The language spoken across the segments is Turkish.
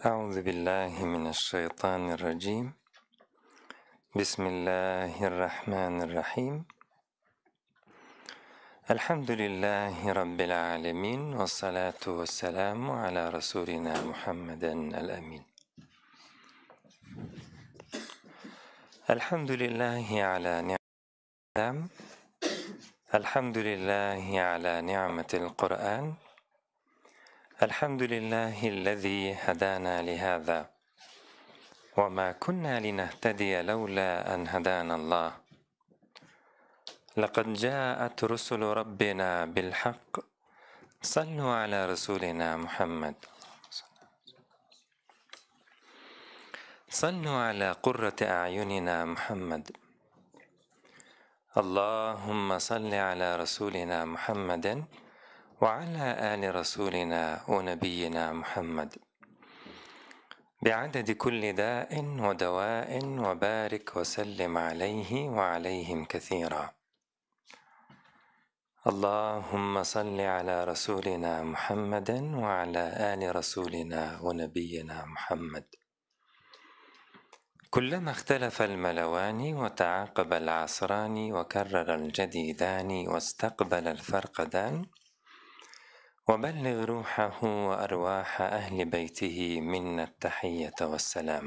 أعوذ بالله من الشيطان الرجيم بسم الله الرحمن الرحيم الحمد لله رب العالمين والصلاة والسلام على رسولنا محمد الأمين الحمد لله على نعمة الحمد لله على نعمة القرآن الحمد لله الذي هدانا لهذا وما كنا لنهتدي لولا ان هدانا الله لقد جاءت رسل ربنا بالحق صلوا على رسولنا محمد صلوا على قرة أعيننا محمد اللهم صل على رسولنا محمد وعلى آل رسولنا ونبينا محمد بعدد كل داء ودواء وبارك وسلم عليه وعليهم كثيرا اللهم صل على رسولنا محمد وعلى آل رسولنا ونبينا محمد كلما اختلف الملوان وتعاقب العصران وكرر الجديدان واستقبل الفرقدان وبلغ روحه وأرواح أهل بيته منا التحية والسلام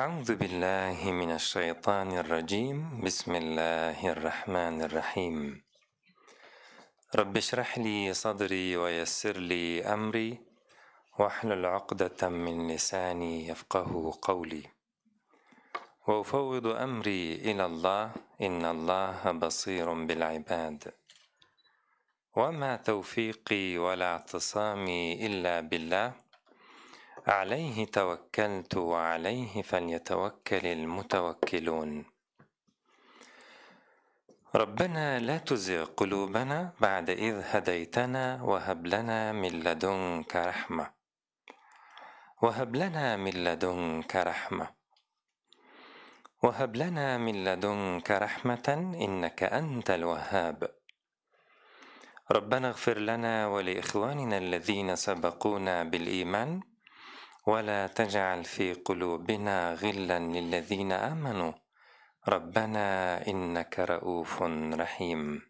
أعوذ بالله من الشيطان الرجيم بسم الله الرحمن الرحيم رب اشرح لي صدري ويسر لي أمري واحلل عقدة من لساني يفقه قولي وأفوض أمري إلى الله إن الله بصير بالعباد وما توفيقي ولا اعتصامي الا بالله عليه توكلت وعليه فليتوكل المتوكلون ربنا لا تزغ قلوبنا بعد اذ هديتنا وهب لنا من لدنك رحمه وهب لنا من لدنك رحمه وهب لنا من لدنك رحمه انك انت الوهاب ربنا اغفر لنا ولاخواننا الذين سبقونا بالايمان ولا تجعل في قلوبنا غلا للذين امنوا ربنا انك رؤوف رحيم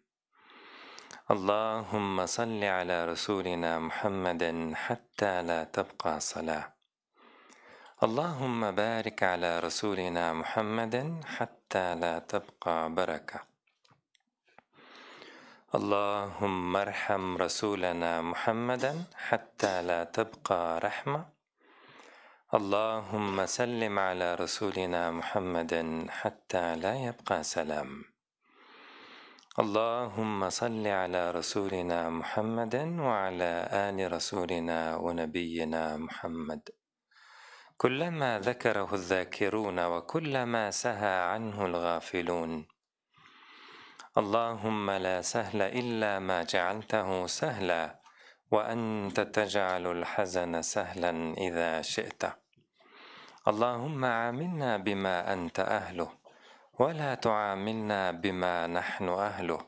اللهم صل على رسولنا محمد حتى لا تبقى صلاه اللهم بارك على رسولنا محمد حتى لا تبقى بركه اللهم ارحم رسولنا محمدا حتى لا تبقى رحمة اللهم سلم على رسولنا محمدا حتى لا يبقى سلام اللهم صل على رسولنا محمد وعلى آل رسولنا ونبينا محمد كلما ذكره الذاكرون وكلما سهى عنه الغافلون اللهم لا سهل إلا ما جعلته سهلا وأنت تجعل الحزن سهلا إذا شئت اللهم عاملنا بما أنت أهله ولا تعاملنا بما نحن أهله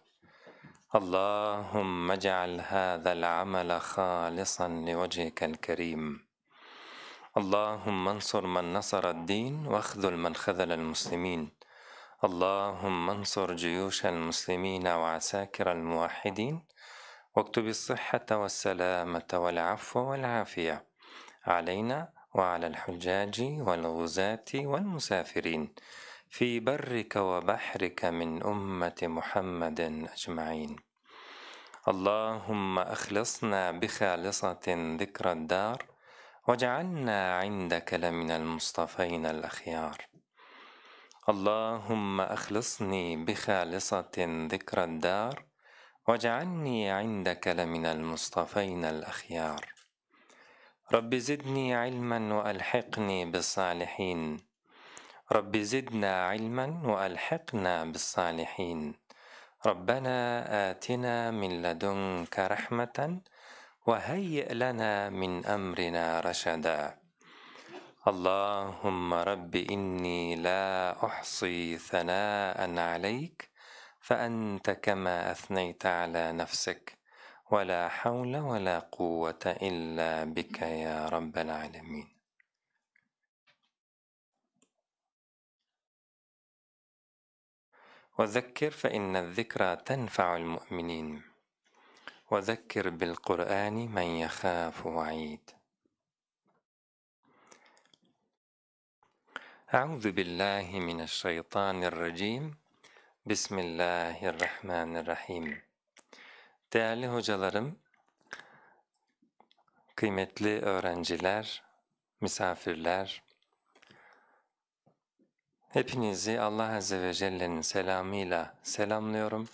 اللهم اجعل هذا العمل خالصا لوجهك الكريم اللهم انصر من نصر الدين واخذل من خذل المسلمين اللهم انصر جيوش المسلمين وعساكر الموحدين واكتب الصحة والسلامة والعفو والعافية علينا وعلى الحجاج والغزاة والمسافرين في برك وبحرك من أمة محمد أجمعين اللهم أخلصنا بخالصة ذكر الدار واجعلنا عندك لمن المصطفين الأخيار اللهم أخلصني بخالصة ذكر الدار واجعلني عندك لمن المصطفين الأخيار رب زدني علما وألحقني بالصالحين رب زدنا علما وألحقنا بالصالحين ربنا آتنا من لدنك رحمة وهيئ لنا من أمرنا رشدا اللهم رب إني لا أحصي ثناء عليك فأنت كما أثنيت على نفسك ولا حول ولا قوة إلا بك يا رب العالمين وذكر فإن الذكرى تنفع المؤمنين وذكر بالقرآن من يخاف وعيد Euzu billahi mineşşeytanirracim. Bismillahirrahmanirrahim. Değerli hocalarım, kıymetli öğrenciler, misafirler, hepinizi Allah Azze ve Celle'nin selamıyla selamlıyorum.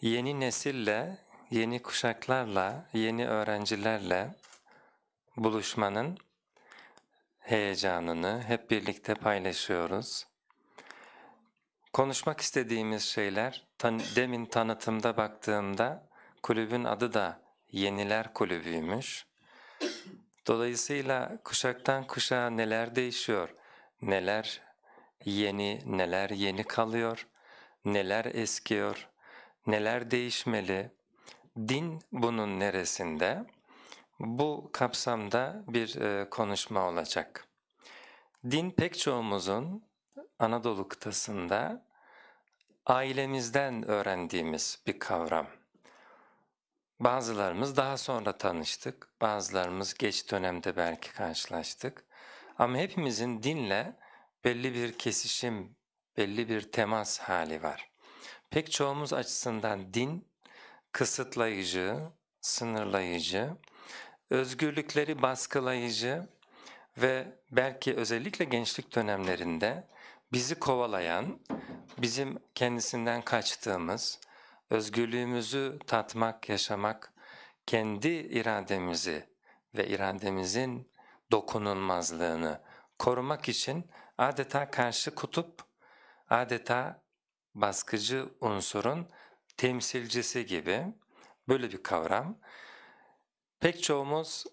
Yeni nesille, yeni kuşaklarla, yeni öğrencilerle buluşmanın heyecanını hep birlikte paylaşıyoruz. Konuşmak istediğimiz şeyler, demin tanıtımda baktığımda kulübün adı da Yeniler Kulübü'ymüş. Dolayısıyla kuşaktan kuşağa neler değişiyor, neler yeni, neler yeni kalıyor, neler eskiyor, neler değişmeli, din bunun neresinde? Bu kapsamda bir e, konuşma olacak. Din pek çoğumuzun Anadolu kıtasında ailemizden öğrendiğimiz bir kavram. Bazılarımız daha sonra tanıştık, bazılarımız geç dönemde belki karşılaştık. Ama hepimizin dinle belli bir kesişim, belli bir temas hali var. Pek çoğumuz açısından din kısıtlayıcı, sınırlayıcı, özgürlükleri baskılayıcı ve belki özellikle gençlik dönemlerinde bizi kovalayan, bizim kendisinden kaçtığımız, özgürlüğümüzü tatmak, yaşamak, kendi irademizi ve irademizin dokunulmazlığını korumak için adeta karşı kutup, adeta baskıcı unsurun temsilcisi gibi böyle bir kavram Pek çoğumuz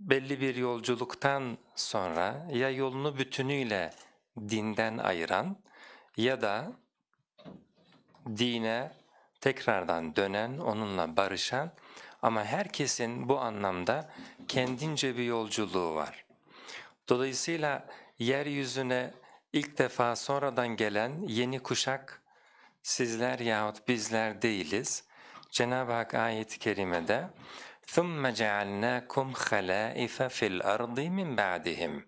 belli bir yolculuktan sonra ya yolunu bütünüyle dinden ayıran ya da dine tekrardan dönen, onunla barışan ama herkesin bu anlamda kendince bir yolculuğu var. Dolayısıyla yeryüzüne ilk defa sonradan gelen yeni kuşak sizler yahut bizler değiliz. Cenab-ı Hak ayet-i kerimede ثُمَّ جَعَلْنَاكُمْ خَلَائِفَ فِي الْأَرْضِ مِنْ بَعْدِهِمْ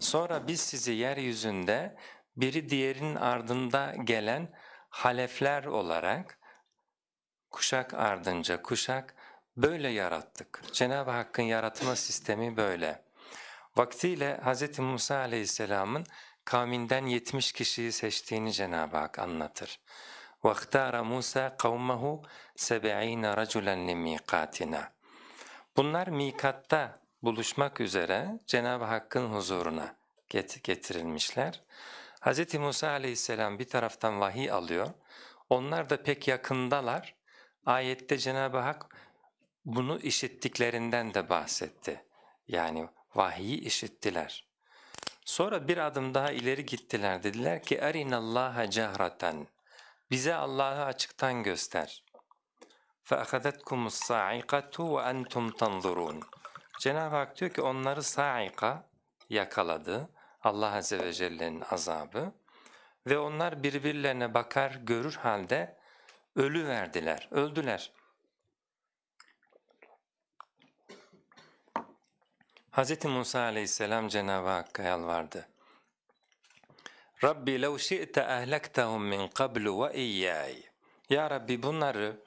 Sonra biz sizi yeryüzünde biri diğerinin ardında gelen halefler olarak kuşak ardınca kuşak böyle yarattık. Cenab-ı Hakk'ın yaratma sistemi böyle. Vaktiyle Hz. Musa aleyhisselamın kavminden 70 kişiyi seçtiğini Cenab-ı Hak anlatır. وَاخْتَارَ مُوسَى قَوْمَهُ سَبَع۪ينَ رَجُلًا لِم۪يقَاتِنَا Bunlar mikatta buluşmak üzere Cenab-ı Hakk'ın huzuruna getirilmişler. Hz. Musa aleyhisselam bir taraftan vahiy alıyor, onlar da pek yakındalar. Ayette Cenab-ı Hak bunu işittiklerinden de bahsetti. Yani vahiyi işittiler. Sonra bir adım daha ileri gittiler dediler ki اَرِنَ اللّٰهَ cehraten Bize Allah'ı açıktan göster. فَاَخَذَتْكُمُ السَّاعِقَةُ وَاَنْتُمْ تَنْظُرُونَ Cenab-ı Hak diyor ki onları sa'ika yakaladı Allah Azze ve Celle'nin azabı ve onlar birbirlerine bakar görür halde ölü verdiler, öldüler. Hz. Musa aleyhisselam Cenab-ı Hakk'a yalvardı. Rabbi lev şi'te ehlektehum min qablu ve iyyâi. Ya Rabbi bunları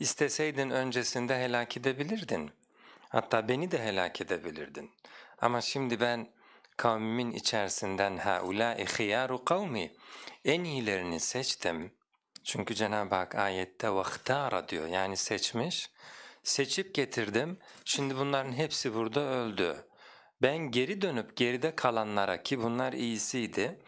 İsteseydin öncesinde helak edebilirdin. Hatta beni de helak edebilirdin. Ama şimdi ben kavmimin içerisinden haulâ-i hiyâru kavmi en iyilerini seçtim. Çünkü Cenab-ı Hak ayette vaktara diyor yani seçmiş. Seçip getirdim. Şimdi bunların hepsi burada öldü. Ben geri dönüp geride kalanlara ki bunlar iyisiydi.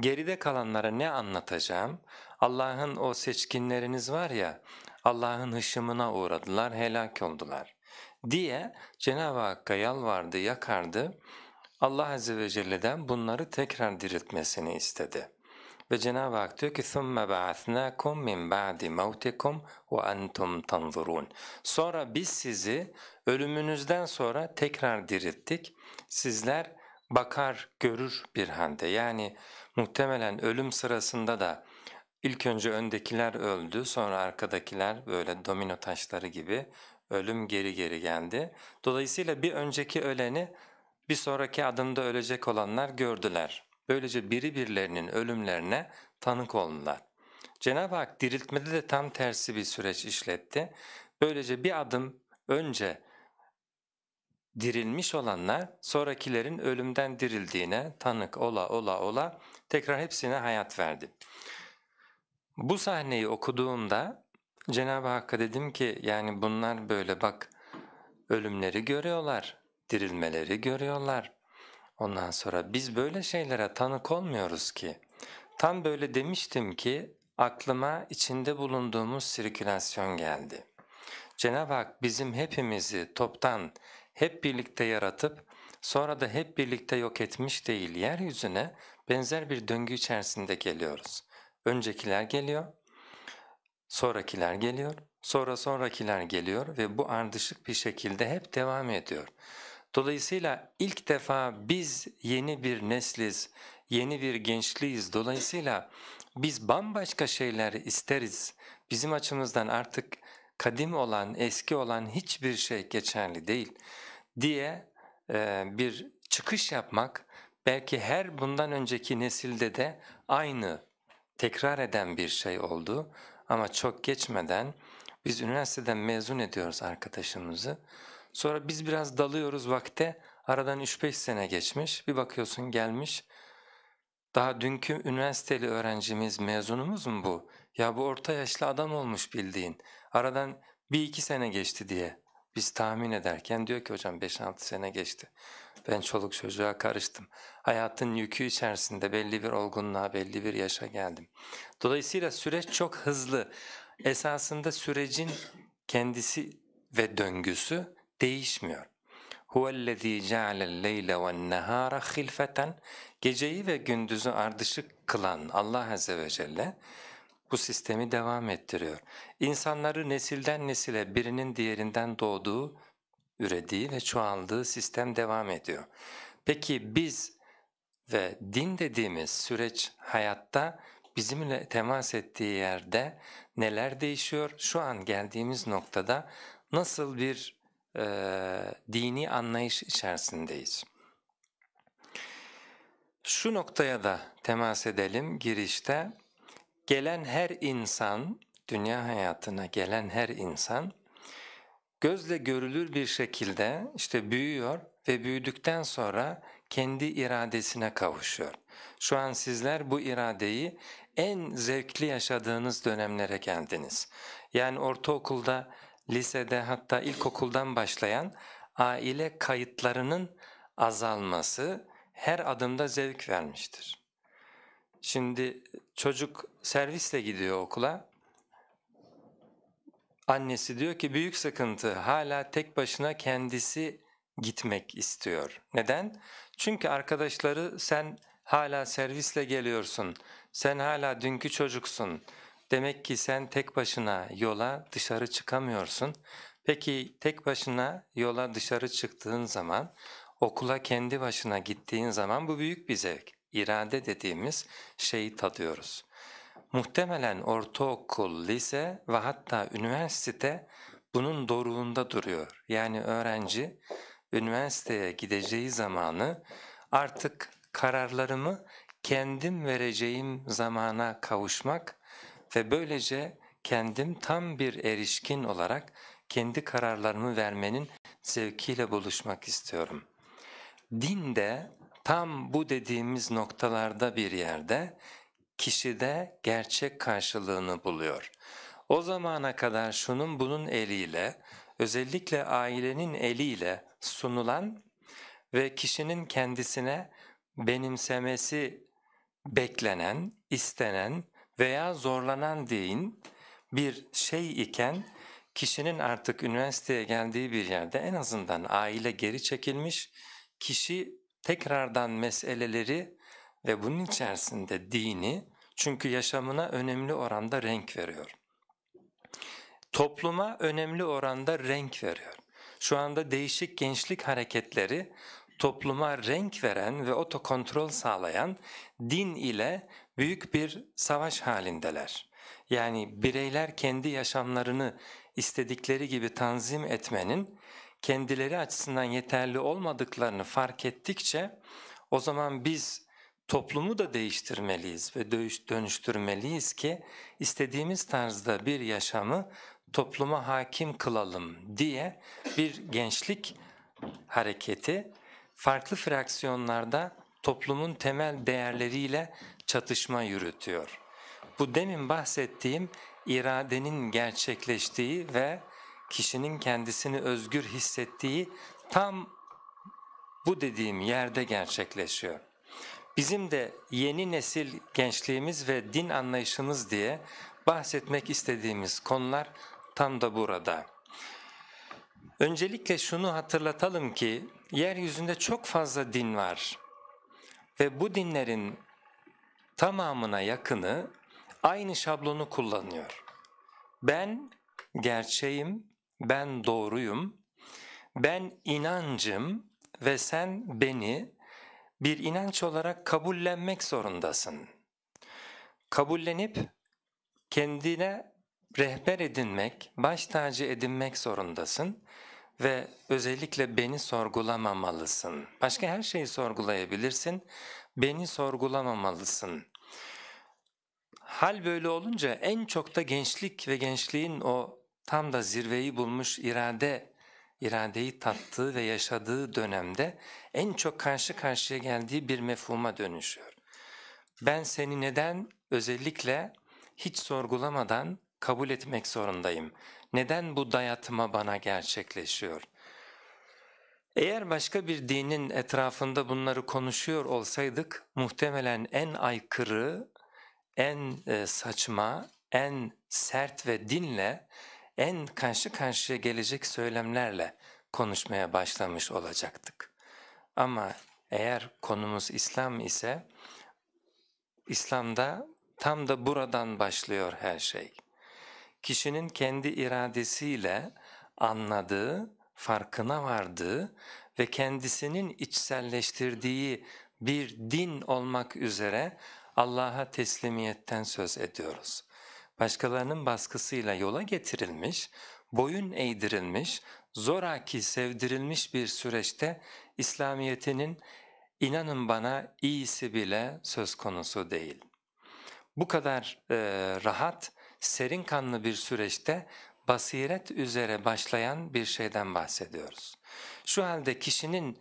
Geride kalanlara ne anlatacağım? Allah'ın o seçkinleriniz var ya Allah'ın hışımına uğradılar, helak oldular diye Cenab-ı Hakk'a yalvardı, yakardı. Allah Azze ve Celle'den bunları tekrar diriltmesini istedi. Ve Cenab-ı Hak diyor ki ثُمَّ بَعَثْنَاكُمْ مِنْ بَعْدِ مَوْتِكُمْ وَاَنْتُمْ تَنْظُرُونَ Sonra biz sizi ölümünüzden sonra tekrar dirittik. Sizler bakar, görür bir halde yani muhtemelen ölüm sırasında da İlk önce öndekiler öldü, sonra arkadakiler böyle domino taşları gibi ölüm geri geri geldi. Dolayısıyla bir önceki öleni bir sonraki adımda ölecek olanlar gördüler. Böylece biri birlerinin ölümlerine tanık oldular. Cenab-ı Hak diriltmede de tam tersi bir süreç işletti. Böylece bir adım önce dirilmiş olanlar sonrakilerin ölümden dirildiğine tanık ola ola ola tekrar hepsine hayat verdi. Bu sahneyi okuduğumda Cenab-ı Hakk'a dedim ki yani bunlar böyle bak ölümleri görüyorlar, dirilmeleri görüyorlar. Ondan sonra biz böyle şeylere tanık olmuyoruz ki. Tam böyle demiştim ki aklıma içinde bulunduğumuz sirkülasyon geldi. Cenab-ı Hak bizim hepimizi toptan hep birlikte yaratıp sonra da hep birlikte yok etmiş değil yeryüzüne benzer bir döngü içerisinde geliyoruz öncekiler geliyor, sonrakiler geliyor, sonra sonrakiler geliyor ve bu ardışık bir şekilde hep devam ediyor. Dolayısıyla ilk defa biz yeni bir nesliz, yeni bir gençliyiz. Dolayısıyla biz bambaşka şeyler isteriz. Bizim açımızdan artık kadim olan, eski olan hiçbir şey geçerli değil diye e, bir çıkış yapmak belki her bundan önceki nesilde de aynı tekrar eden bir şey oldu ama çok geçmeden biz üniversiteden mezun ediyoruz arkadaşımızı. Sonra biz biraz dalıyoruz vakte aradan 3-5 sene geçmiş bir bakıyorsun gelmiş daha dünkü üniversiteli öğrencimiz mezunumuz mu bu? Ya bu orta yaşlı adam olmuş bildiğin aradan bir iki sene geçti diye biz tahmin ederken diyor ki hocam 5-6 sene geçti. Ben çoluk çocuğa karıştım. Hayatın yükü içerisinde belli bir olgunluğa, belli bir yaşa geldim. Dolayısıyla süreç çok hızlı. Esasında sürecin kendisi ve döngüsü değişmiyor. Huvellezî ce'alel leyle ven nehâre hilfeten Geceyi ve gündüzü ardışık kılan Allah Azze ve Celle bu sistemi devam ettiriyor. İnsanları nesilden nesile birinin diğerinden doğduğu ürediği ve çoğaldığı sistem devam ediyor. Peki biz ve din dediğimiz süreç hayatta bizimle temas ettiği yerde neler değişiyor? Şu an geldiğimiz noktada nasıl bir e, dini anlayış içerisindeyiz? Şu noktaya da temas edelim girişte. Gelen her insan, dünya hayatına gelen her insan gözle görülür bir şekilde işte büyüyor ve büyüdükten sonra kendi iradesine kavuşuyor. Şu an sizler bu iradeyi en zevkli yaşadığınız dönemlere geldiniz. Yani ortaokulda, lisede hatta ilkokuldan başlayan aile kayıtlarının azalması her adımda zevk vermiştir. Şimdi çocuk servisle gidiyor okula, Annesi diyor ki büyük sıkıntı hala tek başına kendisi gitmek istiyor. Neden? Çünkü arkadaşları sen hala servisle geliyorsun, sen hala dünkü çocuksun. Demek ki sen tek başına yola dışarı çıkamıyorsun. Peki tek başına yola dışarı çıktığın zaman, okula kendi başına gittiğin zaman bu büyük bir zevk. İrade dediğimiz şeyi tadıyoruz muhtemelen ortaokul, lise ve hatta üniversite bunun doruğunda duruyor. Yani öğrenci üniversiteye gideceği zamanı artık kararlarımı kendim vereceğim zamana kavuşmak ve böylece kendim tam bir erişkin olarak kendi kararlarımı vermenin zevkiyle buluşmak istiyorum. Din de tam bu dediğimiz noktalarda bir yerde kişide gerçek karşılığını buluyor. O zamana kadar şunun bunun eliyle, özellikle ailenin eliyle sunulan ve kişinin kendisine benimsemesi beklenen, istenen veya zorlanan deyin bir şey iken kişinin artık üniversiteye geldiği bir yerde en azından aile geri çekilmiş, kişi tekrardan meseleleri ve bunun içerisinde dini çünkü yaşamına önemli oranda renk veriyor. Topluma önemli oranda renk veriyor. Şu anda değişik gençlik hareketleri topluma renk veren ve otokontrol sağlayan din ile büyük bir savaş halindeler. Yani bireyler kendi yaşamlarını istedikleri gibi tanzim etmenin kendileri açısından yeterli olmadıklarını fark ettikçe o zaman biz Toplumu da değiştirmeliyiz ve dönüştürmeliyiz ki istediğimiz tarzda bir yaşamı topluma hakim kılalım diye bir gençlik hareketi farklı fraksiyonlarda toplumun temel değerleriyle çatışma yürütüyor. Bu demin bahsettiğim iradenin gerçekleştiği ve kişinin kendisini özgür hissettiği tam bu dediğim yerde gerçekleşiyor. Bizim de yeni nesil gençliğimiz ve din anlayışımız diye bahsetmek istediğimiz konular tam da burada. Öncelikle şunu hatırlatalım ki yeryüzünde çok fazla din var ve bu dinlerin tamamına yakını aynı şablonu kullanıyor. Ben gerçeğim, ben doğruyum, ben inancım ve sen beni bir inanç olarak kabullenmek zorundasın. Kabullenip kendine rehber edinmek, baş tacı edinmek zorundasın ve özellikle beni sorgulamamalısın. Başka her şeyi sorgulayabilirsin, beni sorgulamamalısın. Hal böyle olunca en çok da gençlik ve gençliğin o tam da zirveyi bulmuş irade iradeyi tattığı ve yaşadığı dönemde en çok karşı karşıya geldiği bir mefhuma dönüşüyor. Ben seni neden özellikle hiç sorgulamadan kabul etmek zorundayım? Neden bu dayatma bana gerçekleşiyor? Eğer başka bir dinin etrafında bunları konuşuyor olsaydık muhtemelen en aykırı, en e, saçma, en sert ve dinle en karşı karşıya gelecek söylemlerle konuşmaya başlamış olacaktık. Ama eğer konumuz İslam ise İslam'da tam da buradan başlıyor her şey. Kişinin kendi iradesiyle anladığı, farkına vardığı ve kendisinin içselleştirdiği bir din olmak üzere Allah'a teslimiyetten söz ediyoruz başkalarının baskısıyla yola getirilmiş, boyun eğdirilmiş, zoraki sevdirilmiş bir süreçte İslamiyet'inin inanın bana iyisi bile söz konusu değil. Bu kadar e, rahat, serin kanlı bir süreçte basiret üzere başlayan bir şeyden bahsediyoruz. Şu halde kişinin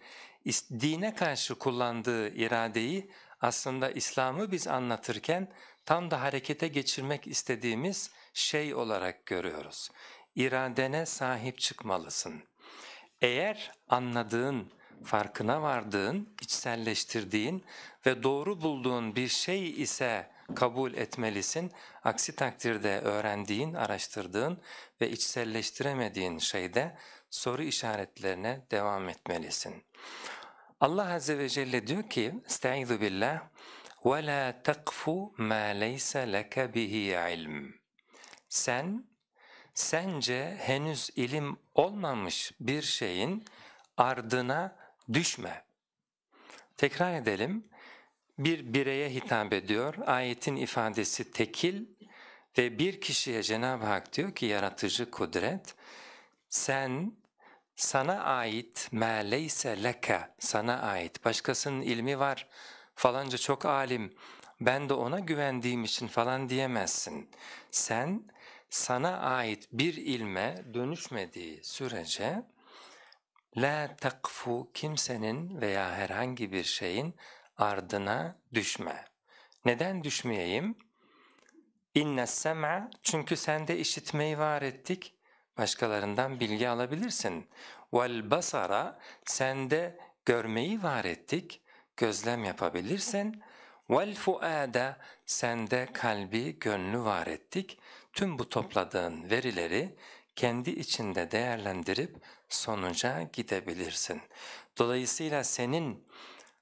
dine karşı kullandığı iradeyi aslında İslam'ı biz anlatırken tam da harekete geçirmek istediğimiz şey olarak görüyoruz. İradene sahip çıkmalısın. Eğer anladığın, farkına vardığın, içselleştirdiğin ve doğru bulduğun bir şey ise kabul etmelisin. Aksi takdirde öğrendiğin, araştırdığın ve içselleştiremediğin şeyde soru işaretlerine devam etmelisin. Allah Azze ve Celle diyor ki, Estaizu billah, وَلَا تَقْفُ مَا لَيْسَ لَكَ بِهِ عِلْمٍ Sen, sence henüz ilim olmamış bir şeyin ardına düşme. Tekrar edelim, bir bireye hitap ediyor, ayetin ifadesi tekil ve bir kişiye Cenab-ı Hak diyor ki yaratıcı kudret, sen sana ait مَا لَيْسَ لَكَ sana ait, başkasının ilmi var, falanca çok alim, ben de ona güvendiğim için falan diyemezsin. Sen sana ait bir ilme dönüşmediği sürece la takfu kimsenin veya herhangi bir şeyin ardına düşme. Neden düşmeyeyim? İnne sema çünkü sende işitmeyi var ettik. Başkalarından bilgi alabilirsin. Vel basara sende görmeyi var ettik gözlem yapabilirsin. Vel fuada sende kalbi gönlü var ettik. Tüm bu topladığın verileri kendi içinde değerlendirip sonuca gidebilirsin. Dolayısıyla senin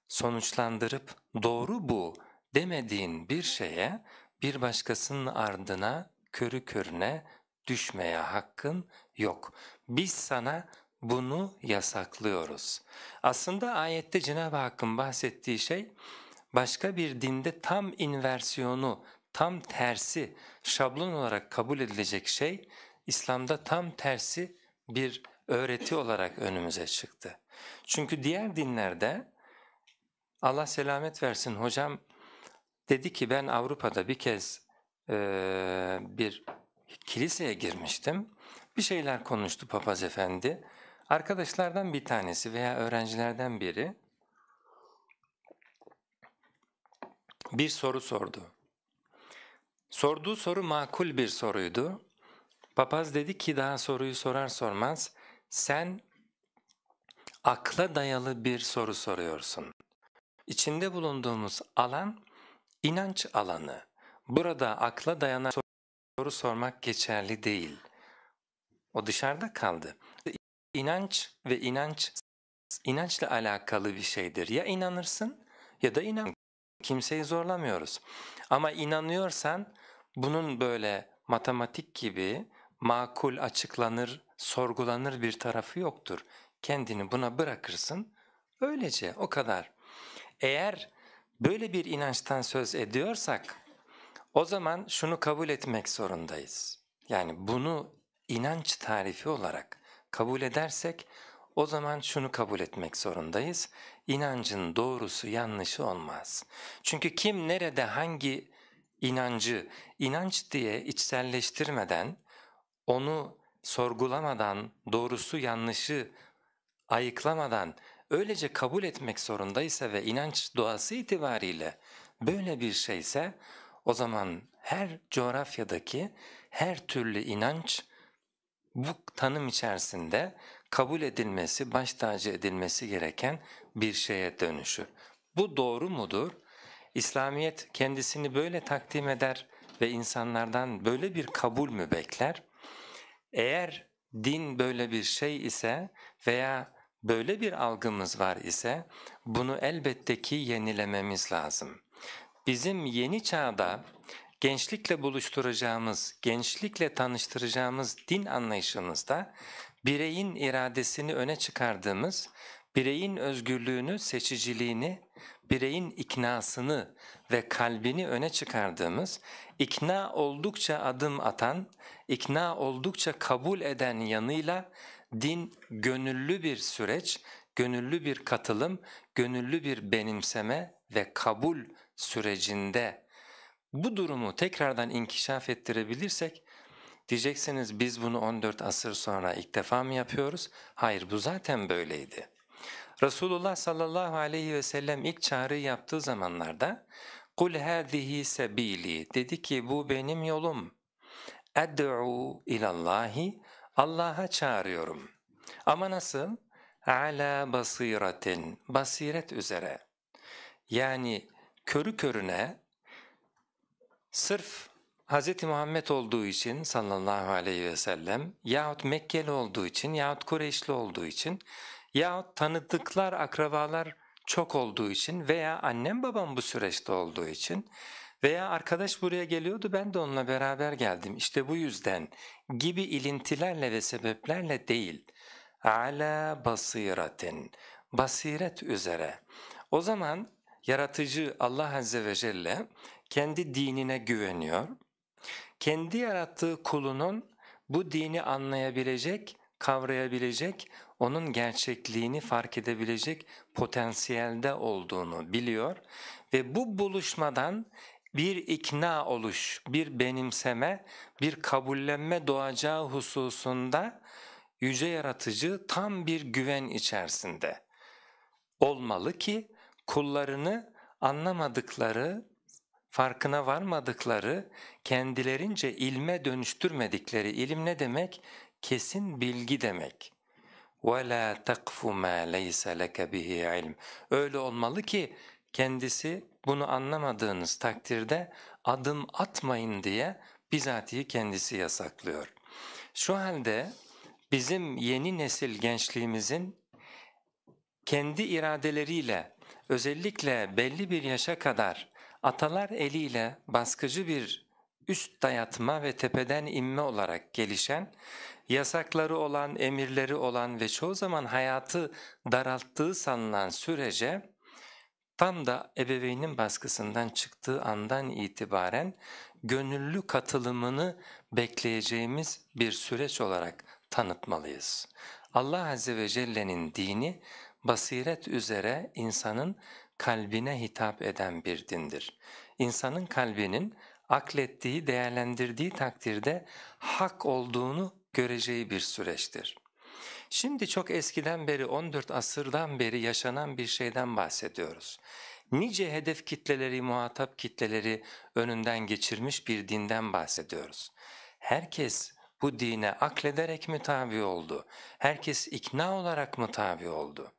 sonuçlandırıp doğru bu demediğin bir şeye bir başkasının ardına körü körüne düşmeye hakkın yok. Biz sana bunu yasaklıyoruz. Aslında ayette Cenab-ı Hakk'ın bahsettiği şey başka bir dinde tam inversiyonu, tam tersi şablon olarak kabul edilecek şey İslam'da tam tersi bir öğreti olarak önümüze çıktı. Çünkü diğer dinlerde Allah selamet versin hocam dedi ki ben Avrupa'da bir kez e, bir kiliseye girmiştim. Bir şeyler konuştu papaz efendi. Arkadaşlardan bir tanesi veya öğrencilerden biri bir soru sordu. Sorduğu soru makul bir soruydu. Papaz dedi ki daha soruyu sorar sormaz sen akla dayalı bir soru soruyorsun. İçinde bulunduğumuz alan inanç alanı. Burada akla dayanan soru sormak geçerli değil. O dışarıda kaldı inanç ve inanç inançla alakalı bir şeydir. Ya inanırsın ya da inan. Kimseyi zorlamıyoruz. Ama inanıyorsan bunun böyle matematik gibi makul açıklanır, sorgulanır bir tarafı yoktur. Kendini buna bırakırsın. Öylece o kadar. Eğer böyle bir inançtan söz ediyorsak o zaman şunu kabul etmek zorundayız. Yani bunu inanç tarifi olarak kabul edersek o zaman şunu kabul etmek zorundayız. İnancın doğrusu yanlışı olmaz. Çünkü kim nerede hangi inancı inanç diye içselleştirmeden, onu sorgulamadan, doğrusu yanlışı ayıklamadan öylece kabul etmek zorundaysa ve inanç doğası itibariyle böyle bir şeyse o zaman her coğrafyadaki her türlü inanç bu tanım içerisinde kabul edilmesi, baş tacı edilmesi gereken bir şeye dönüşür. Bu doğru mudur? İslamiyet kendisini böyle takdim eder ve insanlardan böyle bir kabul mü bekler? Eğer din böyle bir şey ise veya böyle bir algımız var ise bunu elbette ki yenilememiz lazım. Bizim yeni çağda gençlikle buluşturacağımız, gençlikle tanıştıracağımız din anlayışımızda bireyin iradesini öne çıkardığımız, bireyin özgürlüğünü, seçiciliğini, bireyin iknasını ve kalbini öne çıkardığımız, ikna oldukça adım atan, ikna oldukça kabul eden yanıyla din gönüllü bir süreç, gönüllü bir katılım, gönüllü bir benimseme ve kabul sürecinde bu durumu tekrardan inkişaf ettirebilirsek diyeceksiniz biz bunu 14 asır sonra ilk defa mı yapıyoruz? Hayır bu zaten böyleydi. Resulullah sallallahu aleyhi ve sellem ilk çağrı yaptığı zamanlarda قُلْ هَذِهِ سَب۪يلِ dedi ki bu benim yolum. اَدْعُوا ilallahi Allah'a çağırıyorum. Ama nasıl? ala basiretin basiret üzere. Yani körü körüne Sırf Hz. Muhammed olduğu için sallallahu aleyhi ve sellem yahut Mekkeli olduğu için yahut Kureyşli olduğu için yahut tanıdıklar, akrabalar çok olduğu için veya annem babam bu süreçte olduğu için veya arkadaş buraya geliyordu ben de onunla beraber geldim işte bu yüzden gibi ilintilerle ve sebeplerle değil. Ala basiretin, basiret üzere. O zaman yaratıcı Allah Azze ve Celle kendi dinine güveniyor. Kendi yarattığı kulunun bu dini anlayabilecek, kavrayabilecek, onun gerçekliğini fark edebilecek potansiyelde olduğunu biliyor ve bu buluşmadan bir ikna oluş, bir benimseme, bir kabullenme doğacağı hususunda yüce yaratıcı tam bir güven içerisinde olmalı ki kullarını anlamadıkları, farkına varmadıkları, kendilerince ilme dönüştürmedikleri ilim ne demek? Kesin bilgi demek. وَلَا تَقْفُ مَا لَيْسَ لَكَ بِهِ ilm. Öyle olmalı ki kendisi bunu anlamadığınız takdirde adım atmayın diye bizatihi kendisi yasaklıyor. Şu halde bizim yeni nesil gençliğimizin kendi iradeleriyle özellikle belli bir yaşa kadar atalar eliyle baskıcı bir üst dayatma ve tepeden inme olarak gelişen, yasakları olan, emirleri olan ve çoğu zaman hayatı daralttığı sanılan sürece tam da ebeveynin baskısından çıktığı andan itibaren gönüllü katılımını bekleyeceğimiz bir süreç olarak tanıtmalıyız. Allah Azze ve Celle'nin dini basiret üzere insanın kalbine hitap eden bir dindir. İnsanın kalbinin aklettiği, değerlendirdiği takdirde hak olduğunu göreceği bir süreçtir. Şimdi çok eskiden beri 14 asırdan beri yaşanan bir şeyden bahsediyoruz. Nice hedef kitleleri, muhatap kitleleri önünden geçirmiş bir dinden bahsediyoruz. Herkes bu dine aklederek mi tabi oldu? Herkes ikna olarak mı tabi oldu?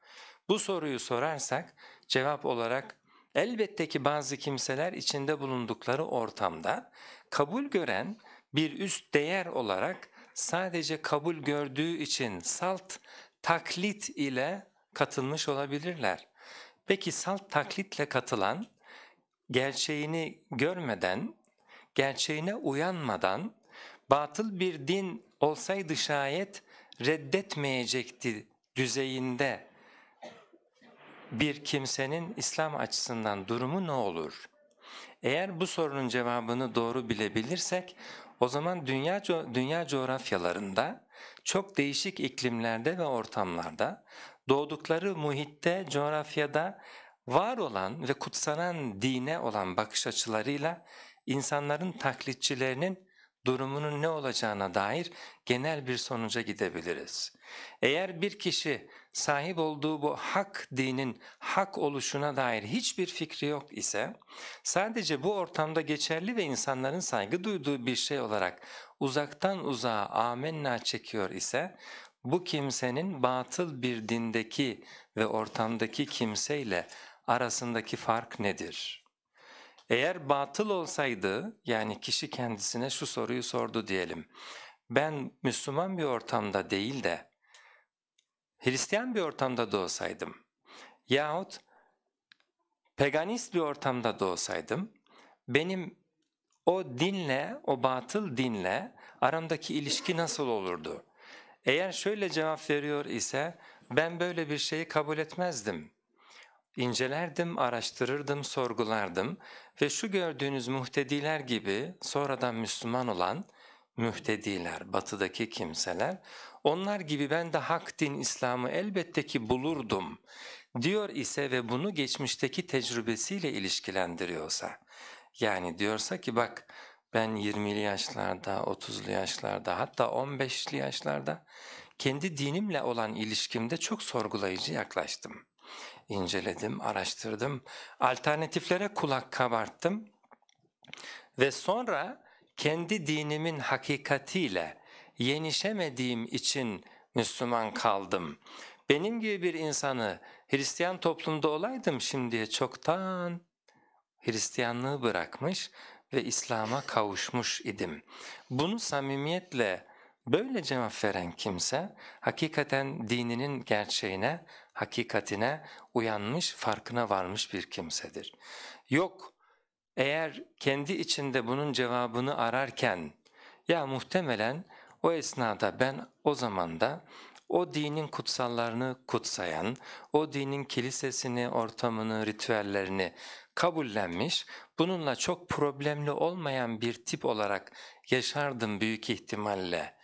Bu soruyu sorarsak Cevap olarak elbette ki bazı kimseler içinde bulundukları ortamda kabul gören bir üst değer olarak sadece kabul gördüğü için salt taklit ile katılmış olabilirler. Peki salt taklitle katılan gerçeğini görmeden, gerçeğine uyanmadan batıl bir din olsaydı şayet reddetmeyecekti düzeyinde bir kimsenin İslam açısından durumu ne olur? Eğer bu sorunun cevabını doğru bilebilirsek o zaman dünya, co dünya coğrafyalarında çok değişik iklimlerde ve ortamlarda doğdukları muhitte, coğrafyada var olan ve kutsanan dine olan bakış açılarıyla insanların taklitçilerinin durumunun ne olacağına dair genel bir sonuca gidebiliriz. Eğer bir kişi sahip olduğu bu hak dinin hak oluşuna dair hiçbir fikri yok ise sadece bu ortamda geçerli ve insanların saygı duyduğu bir şey olarak uzaktan uzağa amenna çekiyor ise bu kimsenin batıl bir dindeki ve ortamdaki kimseyle arasındaki fark nedir?'' Eğer batıl olsaydı yani kişi kendisine şu soruyu sordu diyelim. Ben Müslüman bir ortamda değil de Hristiyan bir ortamda doğsaydım yahut Peganist bir ortamda doğsaydım benim o dinle, o batıl dinle aramdaki ilişki nasıl olurdu? Eğer şöyle cevap veriyor ise ben böyle bir şeyi kabul etmezdim. İncelerdim, araştırırdım, sorgulardım ve şu gördüğünüz muhtediler gibi sonradan Müslüman olan mühtediler, batıdaki kimseler, onlar gibi ben de hak din İslam'ı elbette ki bulurdum diyor ise ve bunu geçmişteki tecrübesiyle ilişkilendiriyorsa, yani diyorsa ki bak ben 20'li yaşlarda, 30'lu yaşlarda hatta 15'li yaşlarda kendi dinimle olan ilişkimde çok sorgulayıcı yaklaştım inceledim, araştırdım. Alternatiflere kulak kabarttım ve sonra kendi dinimin hakikatiyle yenişemediğim için Müslüman kaldım. Benim gibi bir insanı Hristiyan toplumda olaydım şimdiye çoktan Hristiyanlığı bırakmış ve İslam'a kavuşmuş idim. Bunu samimiyetle Böyle cevap veren kimse hakikaten dininin gerçeğine, hakikatine uyanmış, farkına varmış bir kimsedir. Yok, eğer kendi içinde bunun cevabını ararken ya muhtemelen o esnada ben o zamanda o dinin kutsallarını kutsayan, o dinin kilisesini, ortamını, ritüellerini kabullenmiş, bununla çok problemli olmayan bir tip olarak yaşardım büyük ihtimalle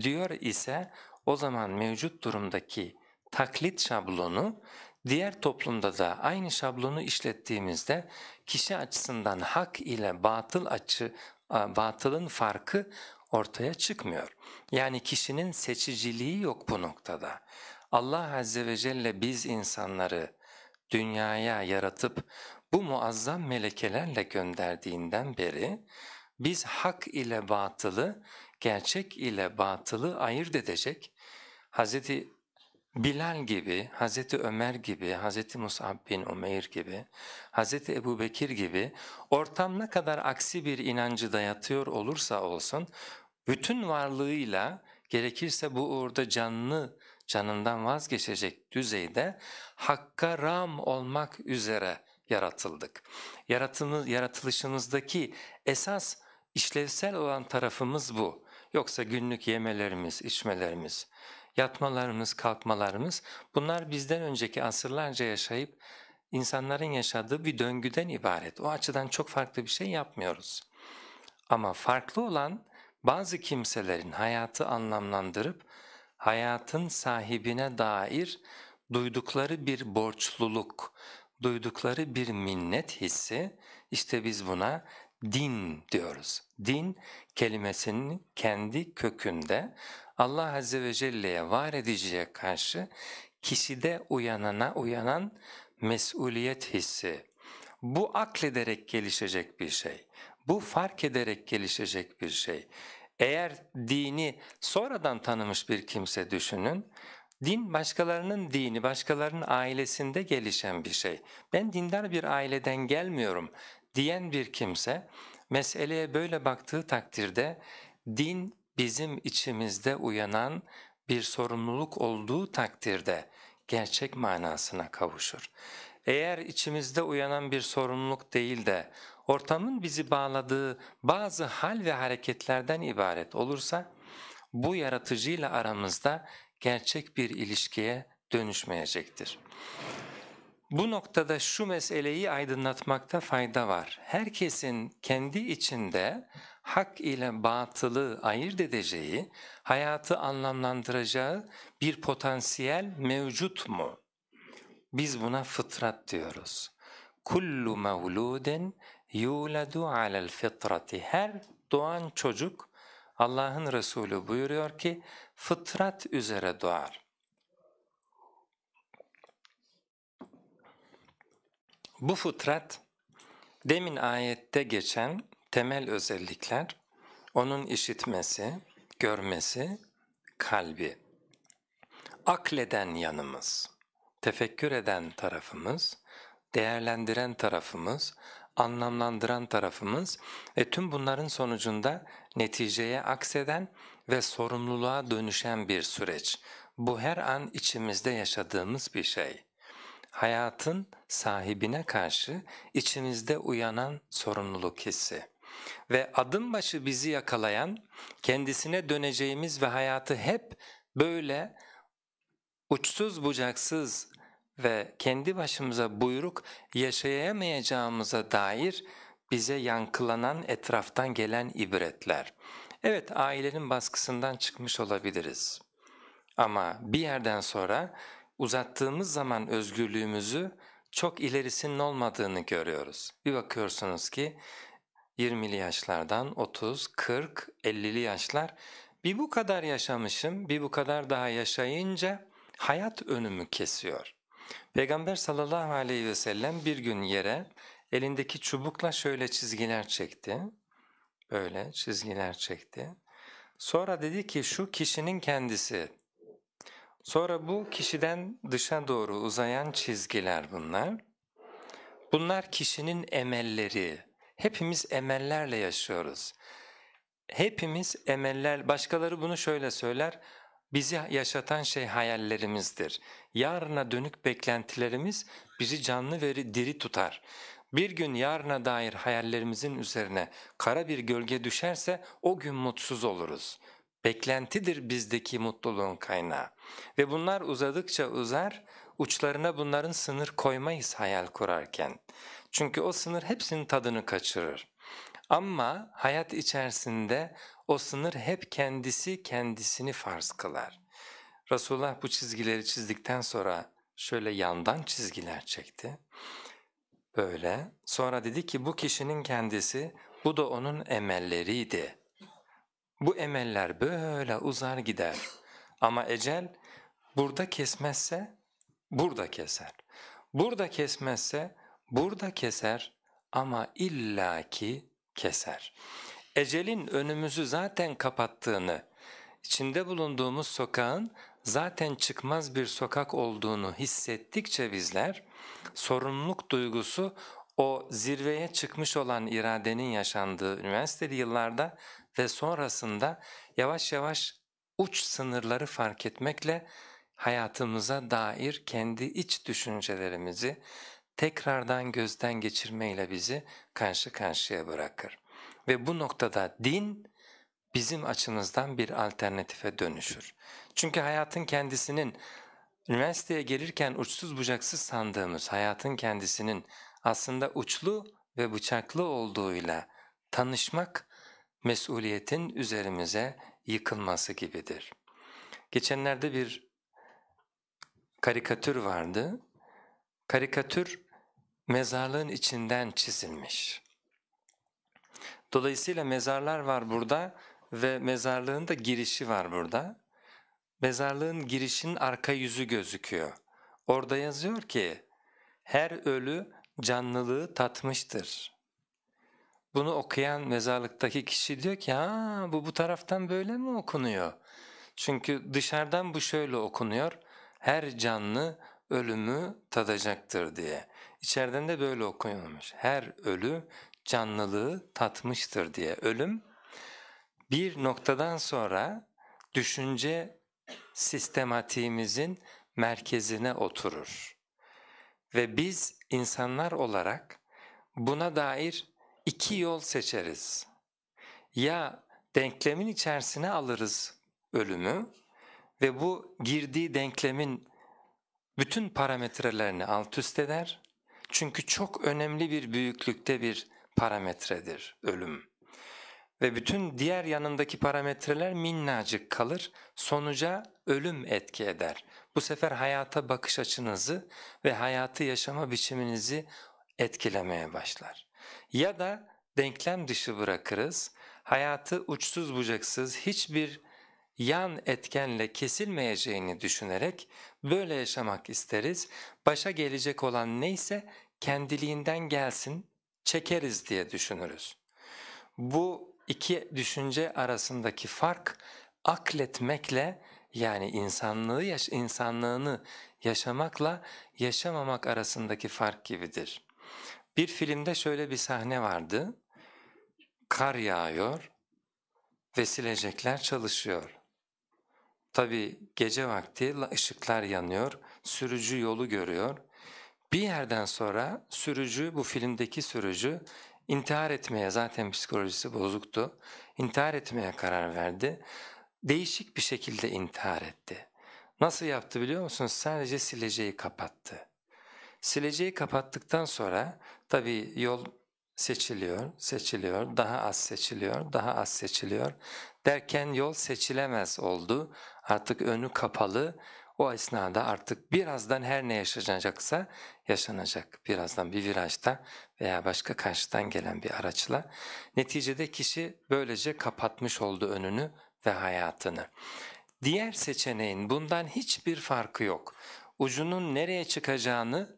diyor ise o zaman mevcut durumdaki taklit şablonu diğer toplumda da aynı şablonu işlettiğimizde kişi açısından hak ile batıl açı batılın farkı ortaya çıkmıyor. Yani kişinin seçiciliği yok bu noktada. Allah Azze ve Celle biz insanları dünyaya yaratıp bu muazzam melekelerle gönderdiğinden beri biz hak ile batılı gerçek ile batılı ayırt edecek, Hz. Bilal gibi, Hz. Ömer gibi, Hz. Mus'ab bin Umeyr gibi, Hz. Ebu Bekir gibi ortam ne kadar aksi bir inancı dayatıyor olursa olsun, bütün varlığıyla gerekirse bu uğurda canlı, canından vazgeçecek düzeyde hakka ram olmak üzere yaratıldık. Yaratımız, yaratılışımızdaki esas işlevsel olan tarafımız bu. Yoksa günlük yemelerimiz, içmelerimiz, yatmalarımız, kalkmalarımız bunlar bizden önceki asırlarca yaşayıp insanların yaşadığı bir döngüden ibaret. O açıdan çok farklı bir şey yapmıyoruz. Ama farklı olan bazı kimselerin hayatı anlamlandırıp hayatın sahibine dair duydukları bir borçluluk, duydukları bir minnet hissi işte biz buna din diyoruz. Din kelimesinin kendi kökünde Allah Azze ve Celle'ye var ediciye karşı kişide uyanana uyanan mesuliyet hissi. Bu aklederek gelişecek bir şey, bu fark ederek gelişecek bir şey. Eğer dini sonradan tanımış bir kimse düşünün, Din başkalarının dini, başkalarının ailesinde gelişen bir şey. Ben dindar bir aileden gelmiyorum diyen bir kimse Meseleye böyle baktığı takdirde din bizim içimizde uyanan bir sorumluluk olduğu takdirde gerçek manasına kavuşur. Eğer içimizde uyanan bir sorumluluk değil de ortamın bizi bağladığı bazı hal ve hareketlerden ibaret olursa bu yaratıcıyla aramızda gerçek bir ilişkiye dönüşmeyecektir. Bu noktada şu meseleyi aydınlatmakta fayda var. Herkesin kendi içinde hak ile batılı ayırt edeceği, hayatı anlamlandıracağı bir potansiyel mevcut mu? Biz buna fıtrat diyoruz. Kullu mevludin yuladu alel fıtrati. Her doğan çocuk Allah'ın Resulü buyuruyor ki fıtrat üzere doğar. Bu fıtrat, demin ayette geçen temel özellikler, onun işitmesi, görmesi, kalbi. Akleden yanımız, tefekkür eden tarafımız, değerlendiren tarafımız, anlamlandıran tarafımız ve tüm bunların sonucunda neticeye akseden ve sorumluluğa dönüşen bir süreç. Bu her an içimizde yaşadığımız bir şey hayatın sahibine karşı içimizde uyanan sorumluluk hissi ve adım başı bizi yakalayan, kendisine döneceğimiz ve hayatı hep böyle uçsuz bucaksız ve kendi başımıza buyruk yaşayamayacağımıza dair bize yankılanan etraftan gelen ibretler. Evet ailenin baskısından çıkmış olabiliriz ama bir yerden sonra uzattığımız zaman özgürlüğümüzü çok ilerisinin olmadığını görüyoruz. Bir bakıyorsunuz ki 20'li yaşlardan 30, 40, 50'li yaşlar bir bu kadar yaşamışım, bir bu kadar daha yaşayınca hayat önümü kesiyor. Peygamber sallallahu aleyhi ve sellem bir gün yere elindeki çubukla şöyle çizgiler çekti. Böyle çizgiler çekti. Sonra dedi ki şu kişinin kendisi Sonra bu kişiden dışa doğru uzayan çizgiler bunlar. Bunlar kişinin emelleri. Hepimiz emellerle yaşıyoruz. Hepimiz emeller, başkaları bunu şöyle söyler, bizi yaşatan şey hayallerimizdir. Yarına dönük beklentilerimiz bizi canlı ve diri tutar. Bir gün yarına dair hayallerimizin üzerine kara bir gölge düşerse o gün mutsuz oluruz. Beklentidir bizdeki mutluluğun kaynağı. Ve bunlar uzadıkça uzar, uçlarına bunların sınır koymayız hayal kurarken. Çünkü o sınır hepsinin tadını kaçırır. Ama hayat içerisinde o sınır hep kendisi kendisini farz kılar. Resulullah bu çizgileri çizdikten sonra şöyle yandan çizgiler çekti. Böyle. Sonra dedi ki bu kişinin kendisi, bu da onun emelleriydi. Bu emeller böyle uzar gider.'' Ama ecel burada kesmezse burada keser. Burada kesmezse burada keser ama illaki keser. Ecelin önümüzü zaten kapattığını, içinde bulunduğumuz sokağın zaten çıkmaz bir sokak olduğunu hissettikçe bizler sorumluluk duygusu o zirveye çıkmış olan iradenin yaşandığı üniversiteli yıllarda ve sonrasında yavaş yavaş uç sınırları fark etmekle hayatımıza dair kendi iç düşüncelerimizi tekrardan gözden geçirmeyle bizi karşı karşıya bırakır. Ve bu noktada din bizim açımızdan bir alternatife dönüşür. Çünkü hayatın kendisinin üniversiteye gelirken uçsuz bucaksız sandığımız hayatın kendisinin aslında uçlu ve bıçaklı olduğuyla tanışmak mesuliyetin üzerimize yıkılması gibidir. Geçenlerde bir karikatür vardı. Karikatür mezarlığın içinden çizilmiş. Dolayısıyla mezarlar var burada ve mezarlığın da girişi var burada. Mezarlığın girişinin arka yüzü gözüküyor. Orada yazıyor ki, her ölü canlılığı tatmıştır. Bunu okuyan mezarlıktaki kişi diyor ki ha bu bu taraftan böyle mi okunuyor? Çünkü dışarıdan bu şöyle okunuyor. Her canlı ölümü tadacaktır diye. İçeriden de böyle okunuyormuş. Her ölü canlılığı tatmıştır diye. Ölüm bir noktadan sonra düşünce sistematiğimizin merkezine oturur. Ve biz insanlar olarak buna dair iki yol seçeriz. Ya denklemin içerisine alırız ölümü ve bu girdiği denklemin bütün parametrelerini alt üst eder. Çünkü çok önemli bir büyüklükte bir parametredir ölüm. Ve bütün diğer yanındaki parametreler minnacık kalır, sonuca ölüm etki eder. Bu sefer hayata bakış açınızı ve hayatı yaşama biçiminizi etkilemeye başlar ya da denklem dışı bırakırız, hayatı uçsuz bucaksız hiçbir yan etkenle kesilmeyeceğini düşünerek böyle yaşamak isteriz, başa gelecek olan neyse kendiliğinden gelsin, çekeriz diye düşünürüz. Bu iki düşünce arasındaki fark akletmekle yani insanlığı yaş insanlığını yaşamakla yaşamamak arasındaki fark gibidir.'' Bir filmde şöyle bir sahne vardı. Kar yağıyor ve silecekler çalışıyor. Tabii gece vakti ışıklar yanıyor, sürücü yolu görüyor. Bir yerden sonra sürücü, bu filmdeki sürücü intihar etmeye zaten psikolojisi bozuktu. intihar etmeye karar verdi. Değişik bir şekilde intihar etti. Nasıl yaptı biliyor musunuz? Sadece sileceği kapattı. Sileceği kapattıktan sonra tabi yol seçiliyor, seçiliyor, daha az seçiliyor, daha az seçiliyor derken yol seçilemez oldu. Artık önü kapalı. O esnada artık birazdan her ne yaşanacaksa yaşanacak. Birazdan bir virajda veya başka karşıdan gelen bir araçla. Neticede kişi böylece kapatmış oldu önünü ve hayatını. Diğer seçeneğin bundan hiçbir farkı yok. Ucunun nereye çıkacağını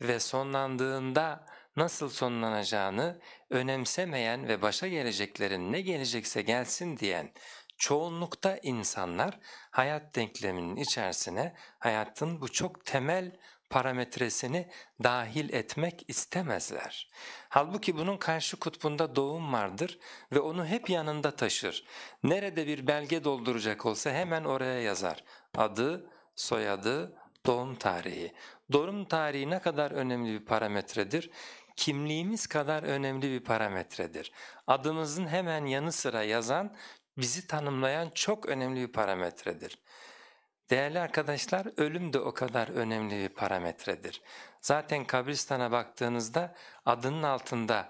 ve sonlandığında nasıl sonlanacağını önemsemeyen ve başa geleceklerin ne gelecekse gelsin diyen çoğunlukta insanlar hayat denkleminin içerisine hayatın bu çok temel parametresini dahil etmek istemezler. Halbuki bunun karşı kutbunda doğum vardır ve onu hep yanında taşır. Nerede bir belge dolduracak olsa hemen oraya yazar. Adı, soyadı, doğum tarihi. Doğum tarihi ne kadar önemli bir parametredir? Kimliğimiz kadar önemli bir parametredir. Adımızın hemen yanı sıra yazan, bizi tanımlayan çok önemli bir parametredir. Değerli arkadaşlar, ölüm de o kadar önemli bir parametredir. Zaten kabristana baktığınızda adının altında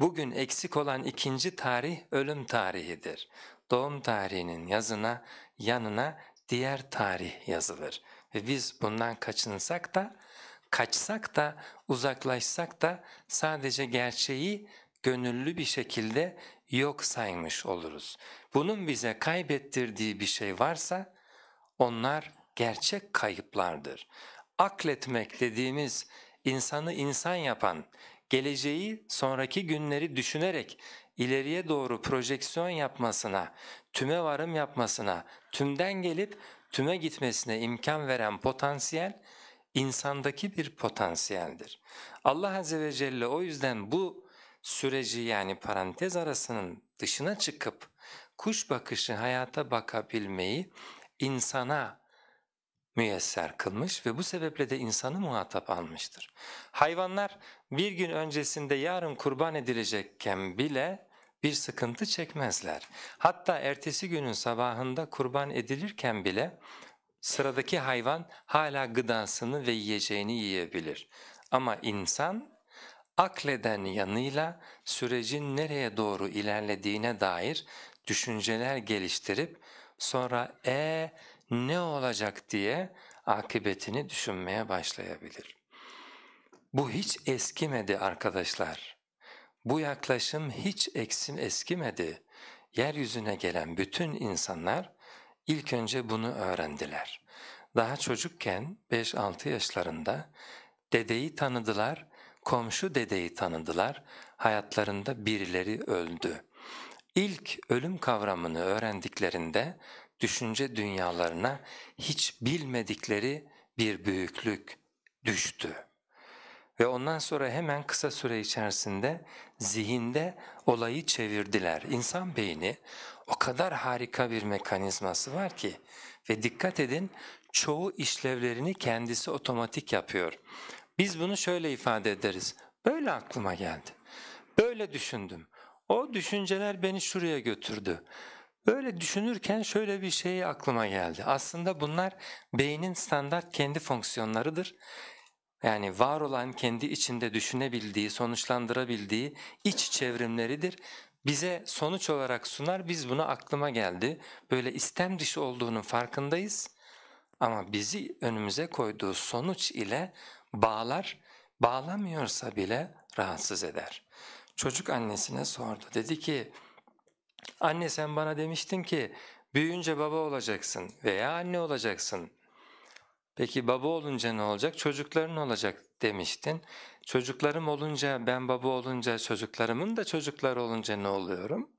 bugün eksik olan ikinci tarih ölüm tarihidir. Doğum tarihinin yazına, yanına diğer tarih yazılır. Ve biz bundan kaçınsak da, kaçsak da, uzaklaşsak da sadece gerçeği gönüllü bir şekilde yok saymış oluruz. Bunun bize kaybettirdiği bir şey varsa onlar gerçek kayıplardır. Akletmek dediğimiz insanı insan yapan, geleceği sonraki günleri düşünerek ileriye doğru projeksiyon yapmasına, tüme varım yapmasına, tümden gelip tüme gitmesine imkan veren potansiyel insandaki bir potansiyeldir. Allah Azze ve Celle o yüzden bu süreci yani parantez arasının dışına çıkıp kuş bakışı hayata bakabilmeyi insana müyesser kılmış ve bu sebeple de insanı muhatap almıştır. Hayvanlar bir gün öncesinde yarın kurban edilecekken bile bir sıkıntı çekmezler. Hatta ertesi günün sabahında kurban edilirken bile sıradaki hayvan hala gıdasını ve yiyeceğini yiyebilir. Ama insan akleden yanıyla sürecin nereye doğru ilerlediğine dair düşünceler geliştirip sonra e ne olacak diye akıbetini düşünmeye başlayabilir. Bu hiç eskimedi arkadaşlar. Bu yaklaşım hiç eksim eskimedi. Yeryüzüne gelen bütün insanlar ilk önce bunu öğrendiler. Daha çocukken 5-6 yaşlarında dedeyi tanıdılar, komşu dedeyi tanıdılar, hayatlarında birileri öldü. İlk ölüm kavramını öğrendiklerinde düşünce dünyalarına hiç bilmedikleri bir büyüklük düştü. Ve ondan sonra hemen kısa süre içerisinde zihinde olayı çevirdiler. İnsan beyni o kadar harika bir mekanizması var ki ve dikkat edin çoğu işlevlerini kendisi otomatik yapıyor. Biz bunu şöyle ifade ederiz, böyle aklıma geldi, böyle düşündüm, o düşünceler beni şuraya götürdü. Böyle düşünürken şöyle bir şey aklıma geldi. Aslında bunlar beynin standart kendi fonksiyonlarıdır yani var olan kendi içinde düşünebildiği, sonuçlandırabildiği iç çevrimleridir. Bize sonuç olarak sunar, biz buna aklıma geldi. Böyle istem dışı olduğunun farkındayız ama bizi önümüze koyduğu sonuç ile bağlar, bağlamıyorsa bile rahatsız eder. Çocuk annesine sordu, dedi ki anne sen bana demiştin ki büyüyünce baba olacaksın veya anne olacaksın.'' Peki baba olunca ne olacak? Çocukların olacak demiştin. Çocuklarım olunca, ben baba olunca, çocuklarımın da çocukları olunca ne oluyorum?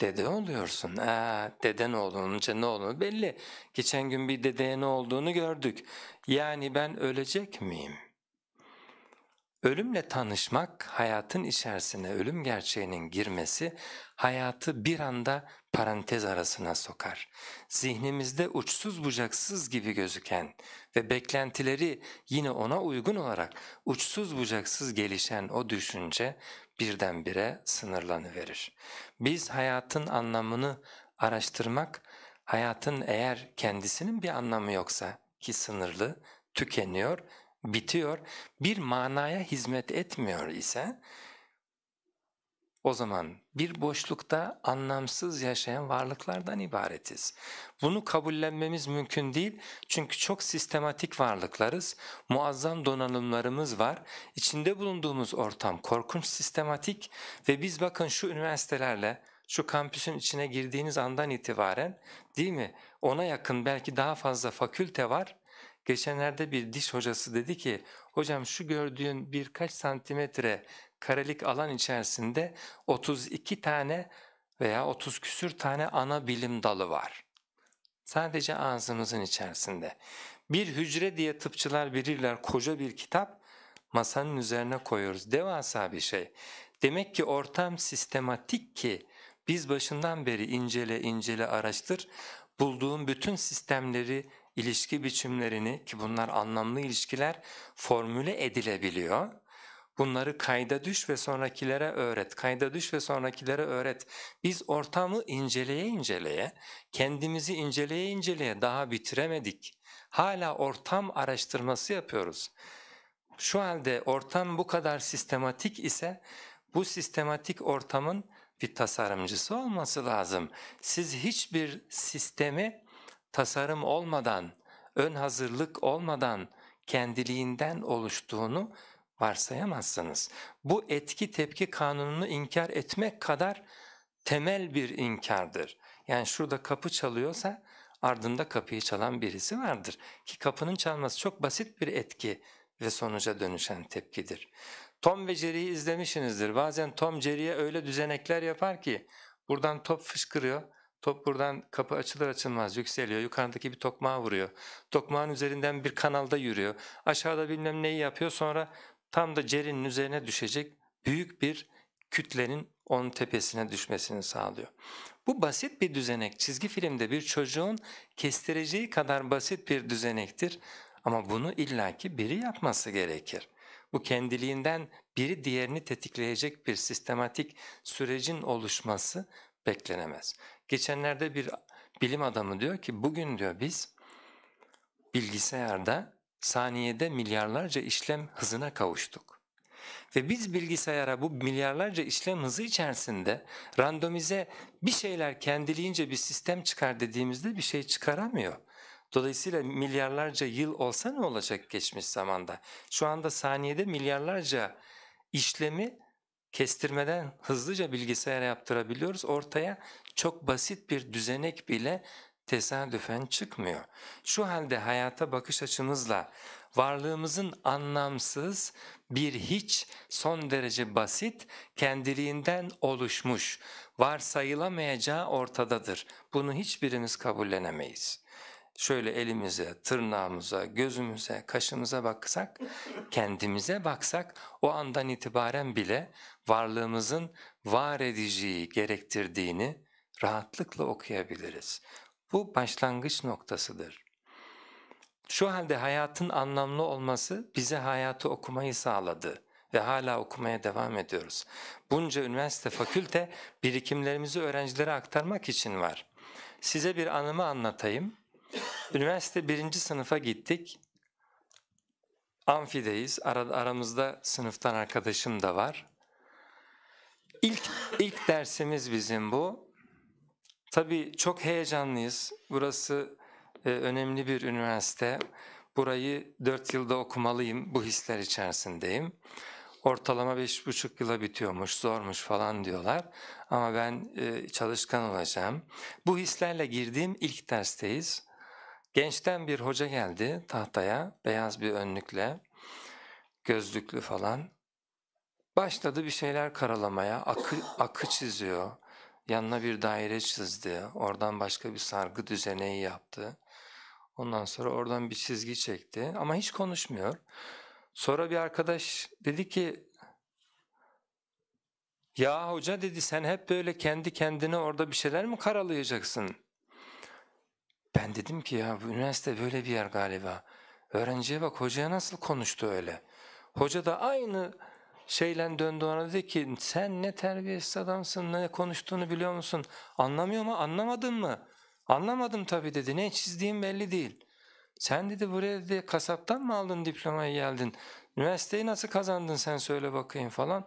Dede oluyorsun. Aa, deden olunca ne olur? belli. Geçen gün bir dedeye ne olduğunu gördük. Yani ben ölecek miyim?'' Ölümle tanışmak, hayatın içerisine ölüm gerçeğinin girmesi hayatı bir anda parantez arasına sokar. Zihnimizde uçsuz bucaksız gibi gözüken ve beklentileri yine ona uygun olarak uçsuz bucaksız gelişen o düşünce birdenbire sınırlanıverir. Biz hayatın anlamını araştırmak, hayatın eğer kendisinin bir anlamı yoksa ki sınırlı, tükeniyor bitiyor, bir manaya hizmet etmiyor ise o zaman bir boşlukta anlamsız yaşayan varlıklardan ibaretiz. Bunu kabullenmemiz mümkün değil çünkü çok sistematik varlıklarız, muazzam donanımlarımız var, içinde bulunduğumuz ortam korkunç sistematik ve biz bakın şu üniversitelerle, şu kampüsün içine girdiğiniz andan itibaren değil mi ona yakın belki daha fazla fakülte var Geçenlerde bir diş hocası dedi ki hocam şu gördüğün birkaç santimetre karelik alan içerisinde 32 tane veya 30 küsür tane ana bilim dalı var. Sadece ağzımızın içerisinde. Bir hücre diye tıpçılar verirler koca bir kitap masanın üzerine koyuyoruz. Devasa bir şey. Demek ki ortam sistematik ki biz başından beri incele incele araştır bulduğum bütün sistemleri ilişki biçimlerini ki bunlar anlamlı ilişkiler formüle edilebiliyor. Bunları kayda düş ve sonrakilere öğret, kayda düş ve sonrakilere öğret. Biz ortamı inceleye inceleye, kendimizi inceleye inceleye daha bitiremedik. Hala ortam araştırması yapıyoruz. Şu halde ortam bu kadar sistematik ise bu sistematik ortamın bir tasarımcısı olması lazım. Siz hiçbir sistemi tasarım olmadan, ön hazırlık olmadan kendiliğinden oluştuğunu varsayamazsınız. Bu etki tepki kanununu inkar etmek kadar temel bir inkardır. Yani şurada kapı çalıyorsa ardında kapıyı çalan birisi vardır ki kapının çalması çok basit bir etki ve sonuca dönüşen tepkidir. Tom ve Jerry'i izlemişsinizdir. Bazen Tom Jerry'e öyle düzenekler yapar ki buradan top fışkırıyor, Top buradan kapı açılır açılmaz yükseliyor. Yukarıdaki bir tokmağa vuruyor. Tokmağın üzerinden bir kanalda yürüyor. Aşağıda bilmem neyi yapıyor. Sonra tam da cerinin üzerine düşecek büyük bir kütlenin onun tepesine düşmesini sağlıyor. Bu basit bir düzenek. Çizgi filmde bir çocuğun kestireceği kadar basit bir düzenektir. Ama bunu illaki biri yapması gerekir. Bu kendiliğinden biri diğerini tetikleyecek bir sistematik sürecin oluşması beklenemez. Geçenlerde bir bilim adamı diyor ki bugün diyor biz bilgisayarda saniyede milyarlarca işlem hızına kavuştuk. Ve biz bilgisayara bu milyarlarca işlem hızı içerisinde randomize bir şeyler kendiliğince bir sistem çıkar dediğimizde bir şey çıkaramıyor. Dolayısıyla milyarlarca yıl olsa ne olacak geçmiş zamanda? Şu anda saniyede milyarlarca işlemi kestirmeden hızlıca bilgisayara yaptırabiliyoruz. Ortaya çok basit bir düzenek bile tesadüfen çıkmıyor. Şu halde hayata bakış açımızla varlığımızın anlamsız bir hiç son derece basit kendiliğinden oluşmuş varsayılamayacağı ortadadır. Bunu hiçbirimiz kabullenemeyiz şöyle elimize, tırnağımıza, gözümüze, kaşımıza baksak, kendimize baksak o andan itibaren bile varlığımızın var ediciyi gerektirdiğini rahatlıkla okuyabiliriz. Bu başlangıç noktasıdır. Şu halde hayatın anlamlı olması bize hayatı okumayı sağladı ve hala okumaya devam ediyoruz. Bunca üniversite, fakülte birikimlerimizi öğrencilere aktarmak için var. Size bir anımı anlatayım. Üniversite birinci sınıfa gittik. Amfideyiz. Ar- aramızda sınıftan arkadaşım da var. İlk, ilk dersimiz bizim bu. Tabii çok heyecanlıyız. Burası e, önemli bir üniversite. Burayı dört yılda okumalıyım bu hisler içerisindeyim. Ortalama beş buçuk yıla bitiyormuş, zormuş falan diyorlar. Ama ben e, çalışkan olacağım. Bu hislerle girdiğim ilk dersteyiz. Gençten bir hoca geldi tahtaya beyaz bir önlükle, gözlüklü falan. Başladı bir şeyler karalamaya, akı, akı çiziyor. Yanına bir daire çizdi, oradan başka bir sargı düzeneği yaptı. Ondan sonra oradan bir çizgi çekti ama hiç konuşmuyor. Sonra bir arkadaş dedi ki ya hoca dedi sen hep böyle kendi kendine orada bir şeyler mi karalayacaksın? Ben dedim ki ya bu üniversite böyle bir yer galiba. Öğrenciye bak hocaya nasıl konuştu öyle. Hoca da aynı şeyle döndü ona dedi ki sen ne terbiyesiz adamsın ne konuştuğunu biliyor musun? Anlamıyor mu anlamadın mı? Anlamadım tabii dedi ne çizdiğim belli değil. Sen dedi buraya dedi kasaptan mı aldın diplomayı geldin? Üniversiteyi nasıl kazandın sen söyle bakayım falan.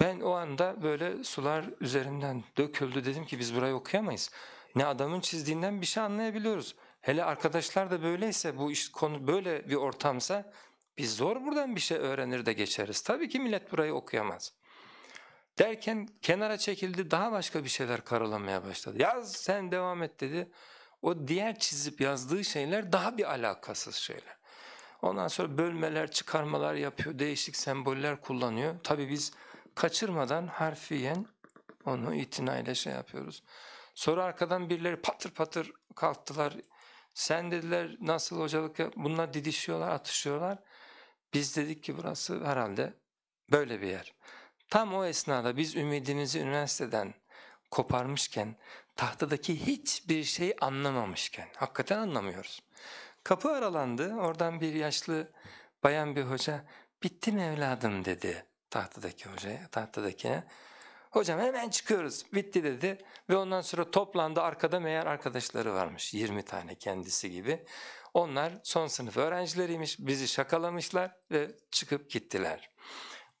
Ben o anda böyle sular üzerimden döküldü dedim ki biz burayı okuyamayız ne adamın çizdiğinden bir şey anlayabiliyoruz. Hele arkadaşlar da böyleyse bu iş konu böyle bir ortamsa biz zor buradan bir şey öğrenir de geçeriz. Tabii ki millet burayı okuyamaz. Derken kenara çekildi daha başka bir şeyler karalamaya başladı. Yaz sen devam et dedi. O diğer çizip yazdığı şeyler daha bir alakasız şeyler. Ondan sonra bölmeler, çıkarmalar yapıyor, değişik semboller kullanıyor. Tabii biz kaçırmadan harfiyen onu itinayla şey yapıyoruz. Sonra arkadan birileri patır patır kalktılar. Sen dediler nasıl hocalık yap? Bunlar didişiyorlar, atışıyorlar. Biz dedik ki burası herhalde böyle bir yer. Tam o esnada biz ümidimizi üniversiteden koparmışken, tahtadaki hiçbir şey anlamamışken, hakikaten anlamıyoruz. Kapı aralandı, oradan bir yaşlı bayan bir hoca, bittim evladım dedi tahtadaki hocaya, tahtadakine. Hocam hemen çıkıyoruz. Bitti dedi ve ondan sonra toplandı arkada meğer arkadaşları varmış 20 tane kendisi gibi. Onlar son sınıf öğrencileriymiş bizi şakalamışlar ve çıkıp gittiler.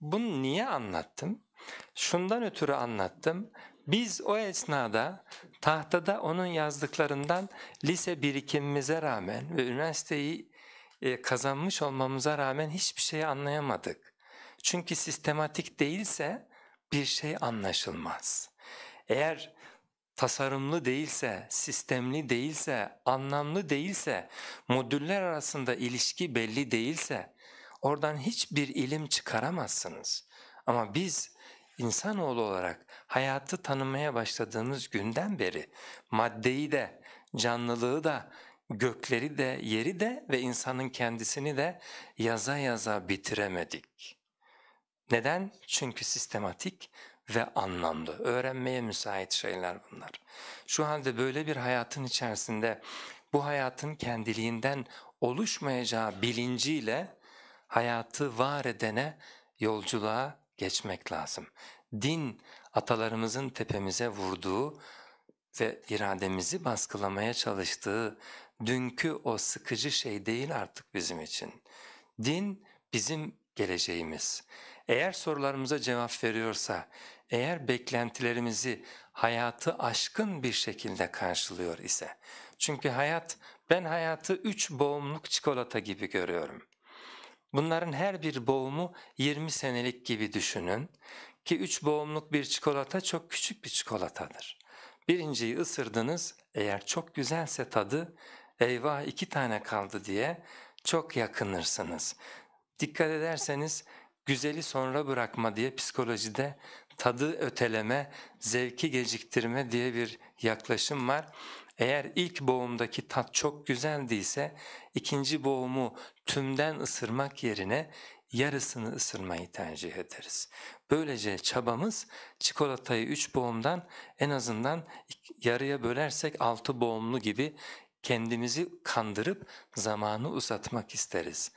Bunu niye anlattım? Şundan ötürü anlattım. Biz o esnada tahtada onun yazdıklarından lise birikimimize rağmen ve üniversiteyi e, kazanmış olmamıza rağmen hiçbir şey anlayamadık. Çünkü sistematik değilse bir şey anlaşılmaz. Eğer tasarımlı değilse, sistemli değilse, anlamlı değilse, modüller arasında ilişki belli değilse oradan hiçbir ilim çıkaramazsınız. Ama biz insanoğlu olarak hayatı tanımaya başladığımız günden beri maddeyi de, canlılığı da, gökleri de, yeri de ve insanın kendisini de yaza yaza bitiremedik.'' Neden? Çünkü sistematik ve anlamlı. Öğrenmeye müsait şeyler bunlar. Şu halde böyle bir hayatın içerisinde bu hayatın kendiliğinden oluşmayacağı bilinciyle hayatı var edene yolculuğa geçmek lazım. Din atalarımızın tepemize vurduğu ve irademizi baskılamaya çalıştığı dünkü o sıkıcı şey değil artık bizim için. Din bizim geleceğimiz. Eğer sorularımıza cevap veriyorsa, eğer beklentilerimizi hayatı aşkın bir şekilde karşılıyor ise. Çünkü hayat, ben hayatı üç boğumluk çikolata gibi görüyorum. Bunların her bir boğumu 20 senelik gibi düşünün ki üç boğumluk bir çikolata çok küçük bir çikolatadır. Birinciyi ısırdınız eğer çok güzelse tadı eyvah iki tane kaldı diye çok yakınırsınız. Dikkat ederseniz güzeli sonra bırakma diye psikolojide tadı öteleme, zevki geciktirme diye bir yaklaşım var. Eğer ilk boğumdaki tat çok güzeldiyse ikinci boğumu tümden ısırmak yerine yarısını ısırmayı tercih ederiz. Böylece çabamız çikolatayı 3 boğumdan en azından yarıya bölersek 6 boğumlu gibi kendimizi kandırıp zamanı uzatmak isteriz.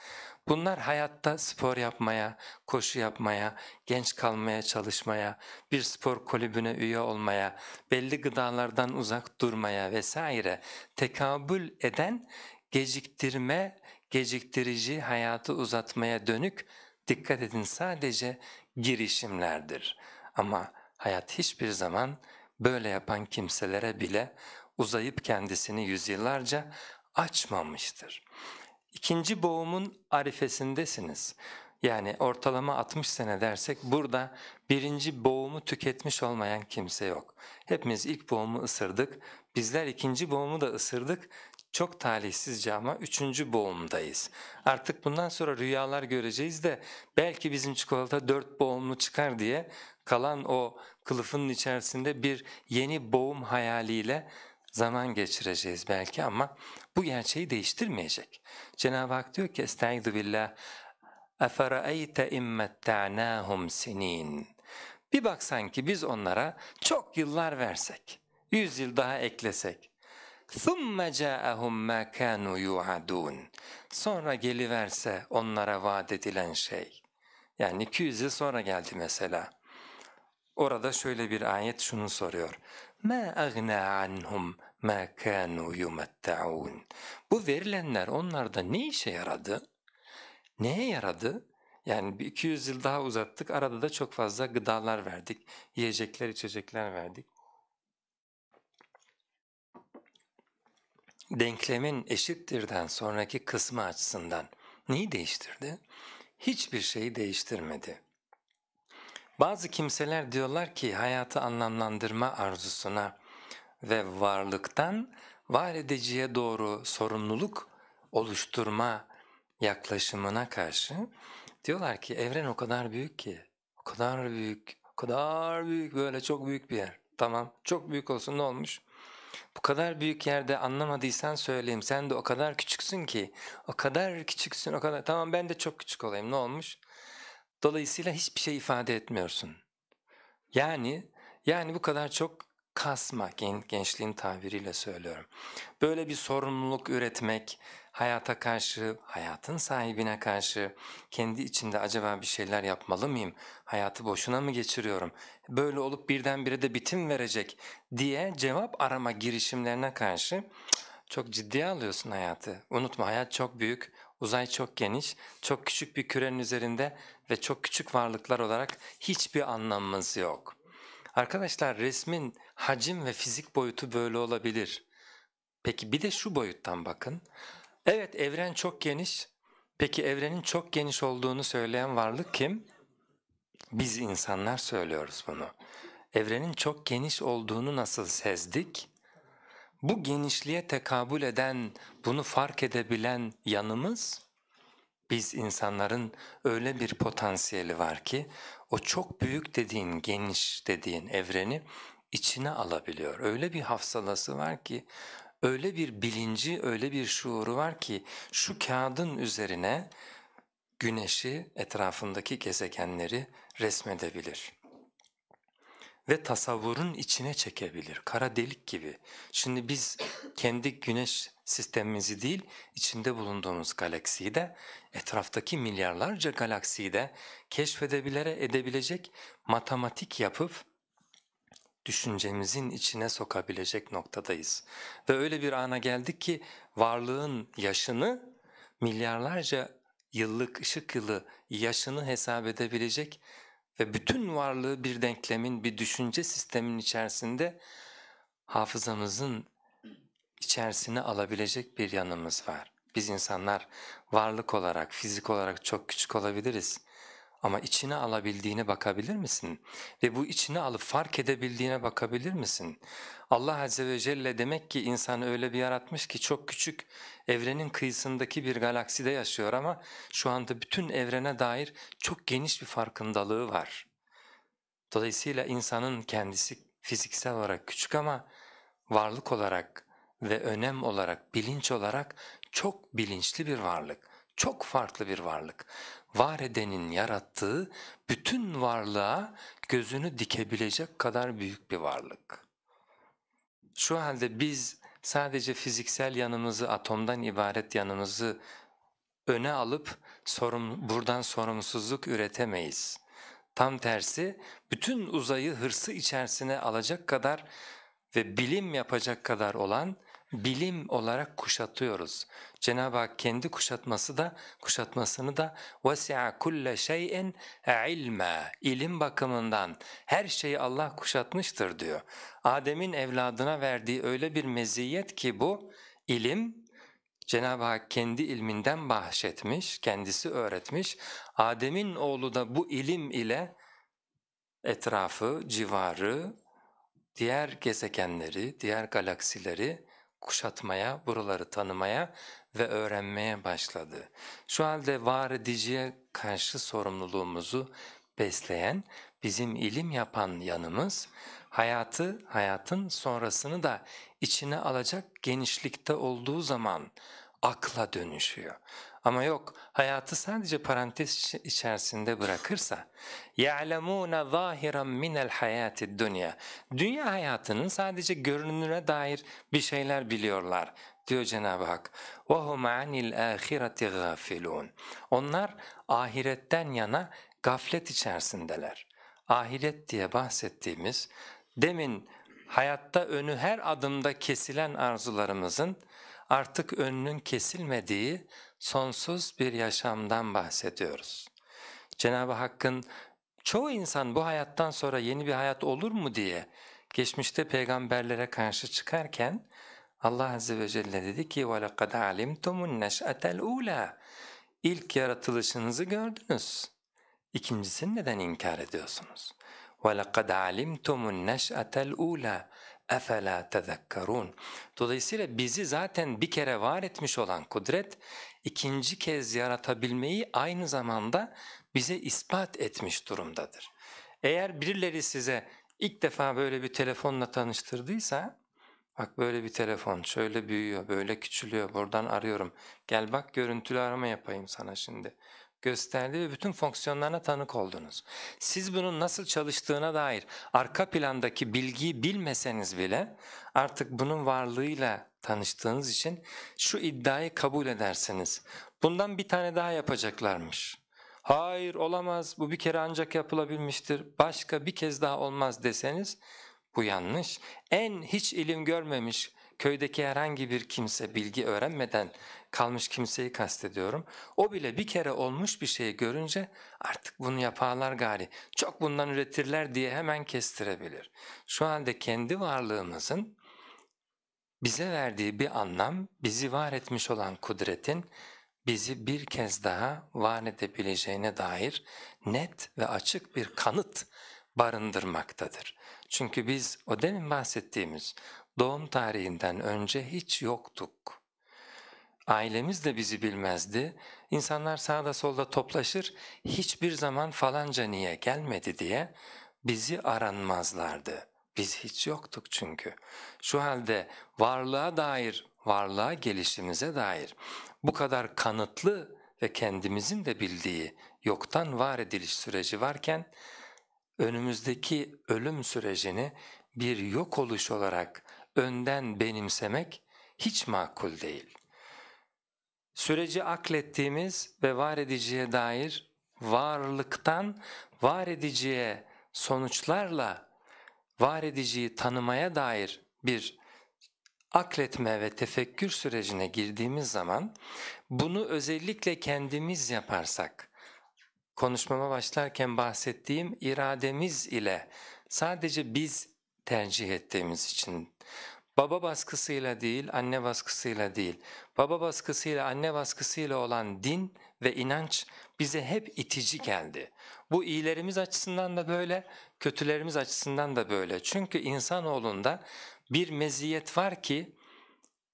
Bunlar hayatta spor yapmaya, koşu yapmaya, genç kalmaya çalışmaya, bir spor kulübüne üye olmaya, belli gıdalardan uzak durmaya vesaire tekabül eden geciktirme, geciktirici hayatı uzatmaya dönük dikkat edin sadece girişimlerdir. Ama hayat hiçbir zaman böyle yapan kimselere bile uzayıp kendisini yüzyıllarca açmamıştır. İkinci boğumun arifesindesiniz. Yani ortalama 60 sene dersek burada birinci boğumu tüketmiş olmayan kimse yok. Hepimiz ilk boğumu ısırdık, bizler ikinci boğumu da ısırdık, çok talihsizce ama üçüncü boğumdayız. Artık bundan sonra rüyalar göreceğiz de belki bizim çikolata dört boğumlu çıkar diye kalan o kılıfın içerisinde bir yeni boğum hayaliyle zaman geçireceğiz belki ama bu gerçeği değiştirmeyecek. Cenab-ı Hak diyor ki Estaizu billah اَفَرَأَيْتَ اِمَّتَّعْنَاهُمْ سِن۪ينَ Bir baksan ki biz onlara çok yıllar versek, yüz yıl daha eklesek. ثُمَّ جَاءَهُمْ مَا كَانُوا يُعَدُونَ Sonra geliverse onlara vaat edilen şey. Yani 200 yıl sonra geldi mesela. Orada şöyle bir ayet şunu soruyor. Ma اَغْنَى عَنْهُمْ مَا كَانُوا يُمَتَّعُونَ Bu verilenler onlarda ne işe yaradı? Neye yaradı? Yani bir 200 yıl daha uzattık, arada da çok fazla gıdalar verdik, yiyecekler, içecekler verdik. Denklemin eşittirden sonraki kısmı açısından neyi değiştirdi? Hiçbir şeyi değiştirmedi. Bazı kimseler diyorlar ki hayatı anlamlandırma arzusuna ve varlıktan var ediciye doğru sorumluluk oluşturma yaklaşımına karşı diyorlar ki evren o kadar büyük ki, o kadar büyük, o kadar büyük böyle çok büyük bir yer. Tamam çok büyük olsun ne olmuş? Bu kadar büyük yerde anlamadıysan söyleyeyim sen de o kadar küçüksün ki, o kadar küçüksün o kadar tamam ben de çok küçük olayım ne olmuş? Dolayısıyla hiçbir şey ifade etmiyorsun. Yani yani bu kadar çok kasma gen, gençliğin tabiriyle söylüyorum. Böyle bir sorumluluk üretmek, hayata karşı, hayatın sahibine karşı kendi içinde acaba bir şeyler yapmalı mıyım? Hayatı boşuna mı geçiriyorum? Böyle olup birdenbire de bitim verecek diye cevap arama girişimlerine karşı çok ciddiye alıyorsun hayatı. Unutma hayat çok büyük. Uzay çok geniş, çok küçük bir kürenin üzerinde ve çok küçük varlıklar olarak hiçbir anlamımız yok. Arkadaşlar resmin hacim ve fizik boyutu böyle olabilir. Peki bir de şu boyuttan bakın. Evet evren çok geniş. Peki evrenin çok geniş olduğunu söyleyen varlık kim? Biz insanlar söylüyoruz bunu. Evrenin çok geniş olduğunu nasıl sezdik? bu genişliğe tekabül eden, bunu fark edebilen yanımız, biz insanların öyle bir potansiyeli var ki o çok büyük dediğin, geniş dediğin evreni içine alabiliyor. Öyle bir hafsalası var ki, öyle bir bilinci, öyle bir şuuru var ki şu kağıdın üzerine güneşi, etrafındaki gezegenleri resmedebilir.'' ve tasavvurun içine çekebilir. Kara delik gibi. Şimdi biz kendi güneş sistemimizi değil, içinde bulunduğumuz galaksiyi de, etraftaki milyarlarca galaksiyi de keşfedebilere edebilecek matematik yapıp düşüncemizin içine sokabilecek noktadayız. Ve öyle bir ana geldik ki varlığın yaşını milyarlarca yıllık ışık yılı yaşını hesap edebilecek ve bütün varlığı bir denklemin, bir düşünce sistemin içerisinde hafızamızın içerisine alabilecek bir yanımız var. Biz insanlar varlık olarak, fizik olarak çok küçük olabiliriz ama içine alabildiğine bakabilir misin? Ve bu içine alıp fark edebildiğine bakabilir misin? Allah Azze ve Celle demek ki insanı öyle bir yaratmış ki çok küçük evrenin kıyısındaki bir galakside yaşıyor ama şu anda bütün evrene dair çok geniş bir farkındalığı var. Dolayısıyla insanın kendisi fiziksel olarak küçük ama varlık olarak ve önem olarak, bilinç olarak çok bilinçli bir varlık, çok farklı bir varlık var edenin yarattığı bütün varlığa gözünü dikebilecek kadar büyük bir varlık. Şu halde biz sadece fiziksel yanımızı, atomdan ibaret yanımızı öne alıp sorum, buradan sorumsuzluk üretemeyiz. Tam tersi bütün uzayı hırsı içerisine alacak kadar ve bilim yapacak kadar olan bilim olarak kuşatıyoruz. Cenab-ı Hak kendi kuşatması da kuşatmasını da وَسِعَ كُلَّ şeyin عِلْمًا ilim bakımından her şeyi Allah kuşatmıştır diyor. Adem'in evladına verdiği öyle bir meziyet ki bu ilim Cenab-ı Hak kendi ilminden bahşetmiş, kendisi öğretmiş. Adem'in oğlu da bu ilim ile etrafı, civarı, diğer gezegenleri, diğer galaksileri kuşatmaya, buraları tanımaya ve öğrenmeye başladı. Şu halde var ediciye karşı sorumluluğumuzu besleyen, bizim ilim yapan yanımız, hayatı, hayatın sonrasını da içine alacak genişlikte olduğu zaman akla dönüşüyor. Ama yok, hayatı sadece parantez içerisinde bırakırsa يَعْلَمُونَ ظَاهِرًا مِنَ الْحَيَاتِ الدُّنْيَا Dünya hayatının sadece görünümüne dair bir şeyler biliyorlar diyor Cenab-ı Hak. وَهُمْ عَنِ الْآخِرَةِ غَافِلُونَ Onlar ahiretten yana gaflet içerisindeler. Ahiret diye bahsettiğimiz, demin hayatta önü her adımda kesilen arzularımızın artık önünün kesilmediği sonsuz bir yaşamdan bahsediyoruz. Cenab-ı Hakk'ın çoğu insan bu hayattan sonra yeni bir hayat olur mu diye geçmişte peygamberlere karşı çıkarken Allah Azze ve Celle dedi ki وَلَقَدْ عَلِمْتُمُ النَّشْأَةَ الْعُولَى İlk yaratılışınızı gördünüz. İkincisini neden inkar ediyorsunuz? وَلَقَدْ عَلِمْتُمُ النَّشْأَةَ الْعُولَى اَفَلَا تَذَكَّرُونَ Dolayısıyla bizi zaten bir kere var etmiş olan kudret, ikinci kez yaratabilmeyi aynı zamanda bize ispat etmiş durumdadır. Eğer birileri size ilk defa böyle bir telefonla tanıştırdıysa, Bak böyle bir telefon, şöyle büyüyor, böyle küçülüyor, buradan arıyorum. Gel bak görüntülü arama yapayım sana şimdi. Gösterdi ve bütün fonksiyonlarına tanık oldunuz. Siz bunun nasıl çalıştığına dair arka plandaki bilgiyi bilmeseniz bile artık bunun varlığıyla tanıştığınız için şu iddiayı kabul edersiniz. Bundan bir tane daha yapacaklarmış. Hayır olamaz bu bir kere ancak yapılabilmiştir başka bir kez daha olmaz deseniz bu yanlış. En hiç ilim görmemiş köydeki herhangi bir kimse bilgi öğrenmeden kalmış kimseyi kastediyorum. O bile bir kere olmuş bir şeyi görünce artık bunu yaparlar gari. Çok bundan üretirler diye hemen kestirebilir. Şu halde kendi varlığımızın bize verdiği bir anlam, bizi var etmiş olan kudretin bizi bir kez daha var edebileceğine dair net ve açık bir kanıt barındırmaktadır. Çünkü biz o demin bahsettiğimiz doğum tarihinden önce hiç yoktuk. Ailemiz de bizi bilmezdi, İnsanlar sağda solda toplaşır, hiçbir zaman falanca niye gelmedi diye bizi aranmazlardı. Biz hiç yoktuk çünkü. Şu halde varlığa dair, varlığa gelişimize dair bu kadar kanıtlı ve kendimizin de bildiği yoktan var ediliş süreci varken önümüzdeki ölüm sürecini bir yok oluş olarak önden benimsemek hiç makul değil. Süreci aklettiğimiz ve var ediciye dair varlıktan var ediciye sonuçlarla var ediciyi tanımaya dair bir akletme ve tefekkür sürecine girdiğimiz zaman bunu özellikle kendimiz yaparsak, konuşmama başlarken bahsettiğim irademiz ile sadece biz tercih ettiğimiz için baba baskısıyla değil anne baskısıyla değil baba baskısıyla anne baskısıyla olan din ve inanç bize hep itici geldi. Bu iyilerimiz açısından da böyle, kötülerimiz açısından da böyle. Çünkü insanoğlunda bir meziyet var ki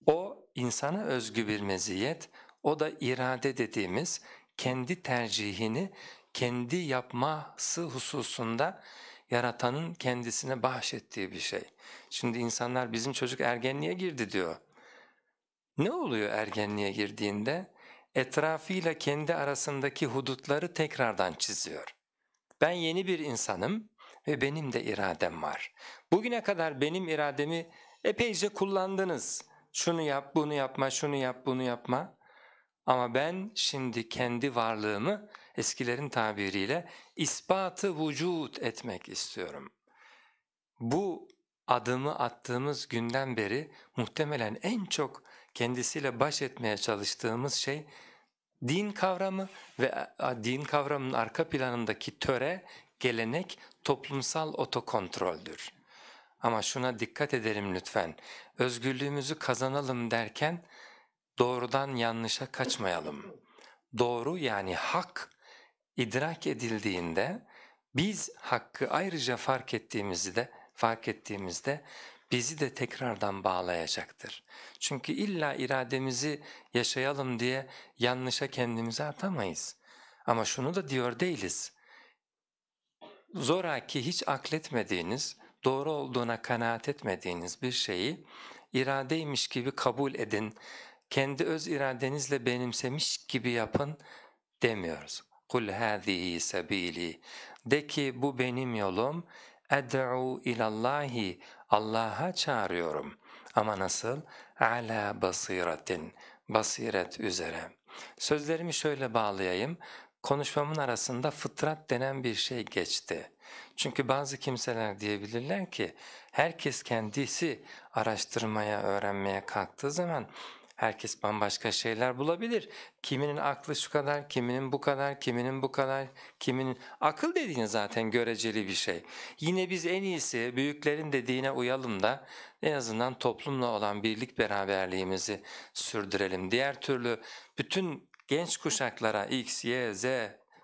o insana özgü bir meziyet, o da irade dediğimiz kendi tercihini kendi yapması hususunda yaratanın kendisine bahşettiği bir şey. Şimdi insanlar bizim çocuk ergenliğe girdi diyor. Ne oluyor ergenliğe girdiğinde? Etrafıyla kendi arasındaki hudutları tekrardan çiziyor. Ben yeni bir insanım ve benim de iradem var. Bugüne kadar benim irademi epeyce kullandınız. Şunu yap, bunu yapma, şunu yap, bunu yapma. Ama ben şimdi kendi varlığımı eskilerin tabiriyle ispatı vücut etmek istiyorum. Bu adımı attığımız günden beri muhtemelen en çok kendisiyle baş etmeye çalıştığımız şey din kavramı ve din kavramının arka planındaki töre, gelenek, toplumsal otokontroldür. Ama şuna dikkat edelim lütfen, özgürlüğümüzü kazanalım derken doğrudan yanlışa kaçmayalım. Doğru yani hak idrak edildiğinde biz hakkı ayrıca fark ettiğimizi de fark ettiğimizde bizi de tekrardan bağlayacaktır. Çünkü illa irademizi yaşayalım diye yanlışa kendimizi atamayız. Ama şunu da diyor değiliz. Zoraki hiç akletmediğiniz, doğru olduğuna kanaat etmediğiniz bir şeyi iradeymiş gibi kabul edin, kendi öz iradenizle benimsemiş gibi yapın demiyoruz. Kul hâzihi sabîlî. De ki bu benim yolum. Ed'u ilallahi. Allah'a çağırıyorum. Ama nasıl? Ala basiratin. Basiret üzere. Sözlerimi şöyle bağlayayım. Konuşmamın arasında fıtrat denen bir şey geçti. Çünkü bazı kimseler diyebilirler ki herkes kendisi araştırmaya, öğrenmeye kalktığı zaman Herkes bambaşka şeyler bulabilir. Kiminin aklı şu kadar, kiminin bu kadar, kiminin bu kadar, kiminin... Akıl dediğin zaten göreceli bir şey. Yine biz en iyisi büyüklerin dediğine uyalım da en azından toplumla olan birlik beraberliğimizi sürdürelim. Diğer türlü bütün genç kuşaklara X, Y, Z,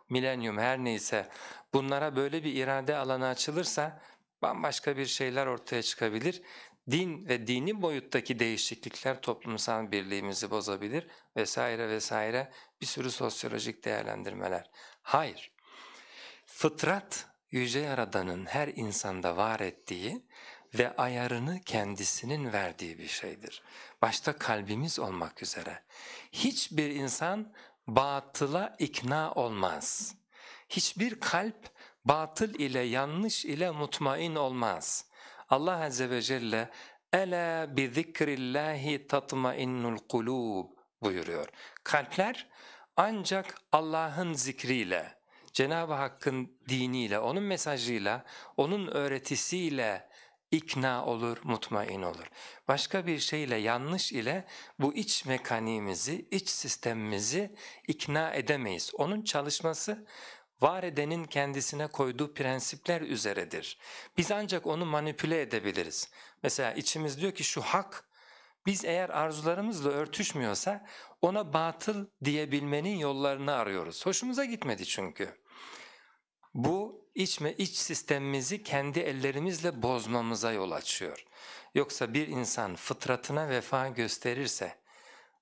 milenyum her neyse bunlara böyle bir irade alanı açılırsa bambaşka bir şeyler ortaya çıkabilir din ve dini boyuttaki değişiklikler toplumsal birliğimizi bozabilir vesaire vesaire bir sürü sosyolojik değerlendirmeler. Hayır, fıtrat Yüce Yaradan'ın her insanda var ettiği ve ayarını kendisinin verdiği bir şeydir. Başta kalbimiz olmak üzere. Hiçbir insan batıla ikna olmaz. Hiçbir kalp batıl ile yanlış ile mutmain olmaz. Allah Azze ve Celle ''Ela bi zikrillahi tatmainnul kulub'' buyuruyor. Kalpler ancak Allah'ın zikriyle, Cenab-ı Hakk'ın diniyle, onun mesajıyla, onun öğretisiyle ikna olur, mutmain olur. Başka bir şeyle, yanlış ile bu iç mekaniğimizi, iç sistemimizi ikna edemeyiz. Onun çalışması var edenin kendisine koyduğu prensipler üzeredir. Biz ancak onu manipüle edebiliriz. Mesela içimiz diyor ki şu hak, biz eğer arzularımızla örtüşmüyorsa ona batıl diyebilmenin yollarını arıyoruz. Hoşumuza gitmedi çünkü. Bu içme iç sistemimizi kendi ellerimizle bozmamıza yol açıyor. Yoksa bir insan fıtratına vefa gösterirse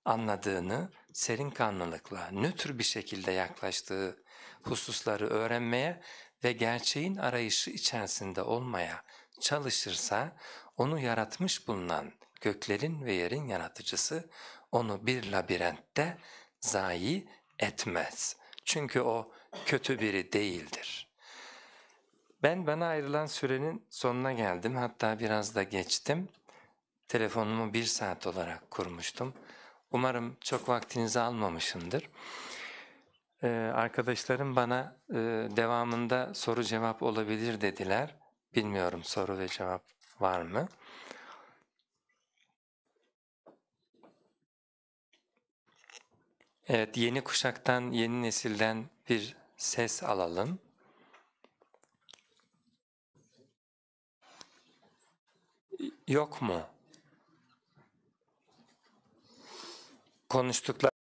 anladığını serin kanlılıkla, nötr bir şekilde yaklaştığı hususları öğrenmeye ve gerçeğin arayışı içerisinde olmaya çalışırsa onu yaratmış bulunan göklerin ve yerin yaratıcısı onu bir labirentte zayi etmez. Çünkü o kötü biri değildir. Ben bana ayrılan sürenin sonuna geldim hatta biraz da geçtim. Telefonumu bir saat olarak kurmuştum. Umarım çok vaktinizi almamışımdır. Ee, arkadaşlarım bana e, devamında soru cevap olabilir dediler. Bilmiyorum soru ve cevap var mı? Evet, yeni kuşaktan, yeni nesilden bir ses alalım. Yok mu? Konuştuklar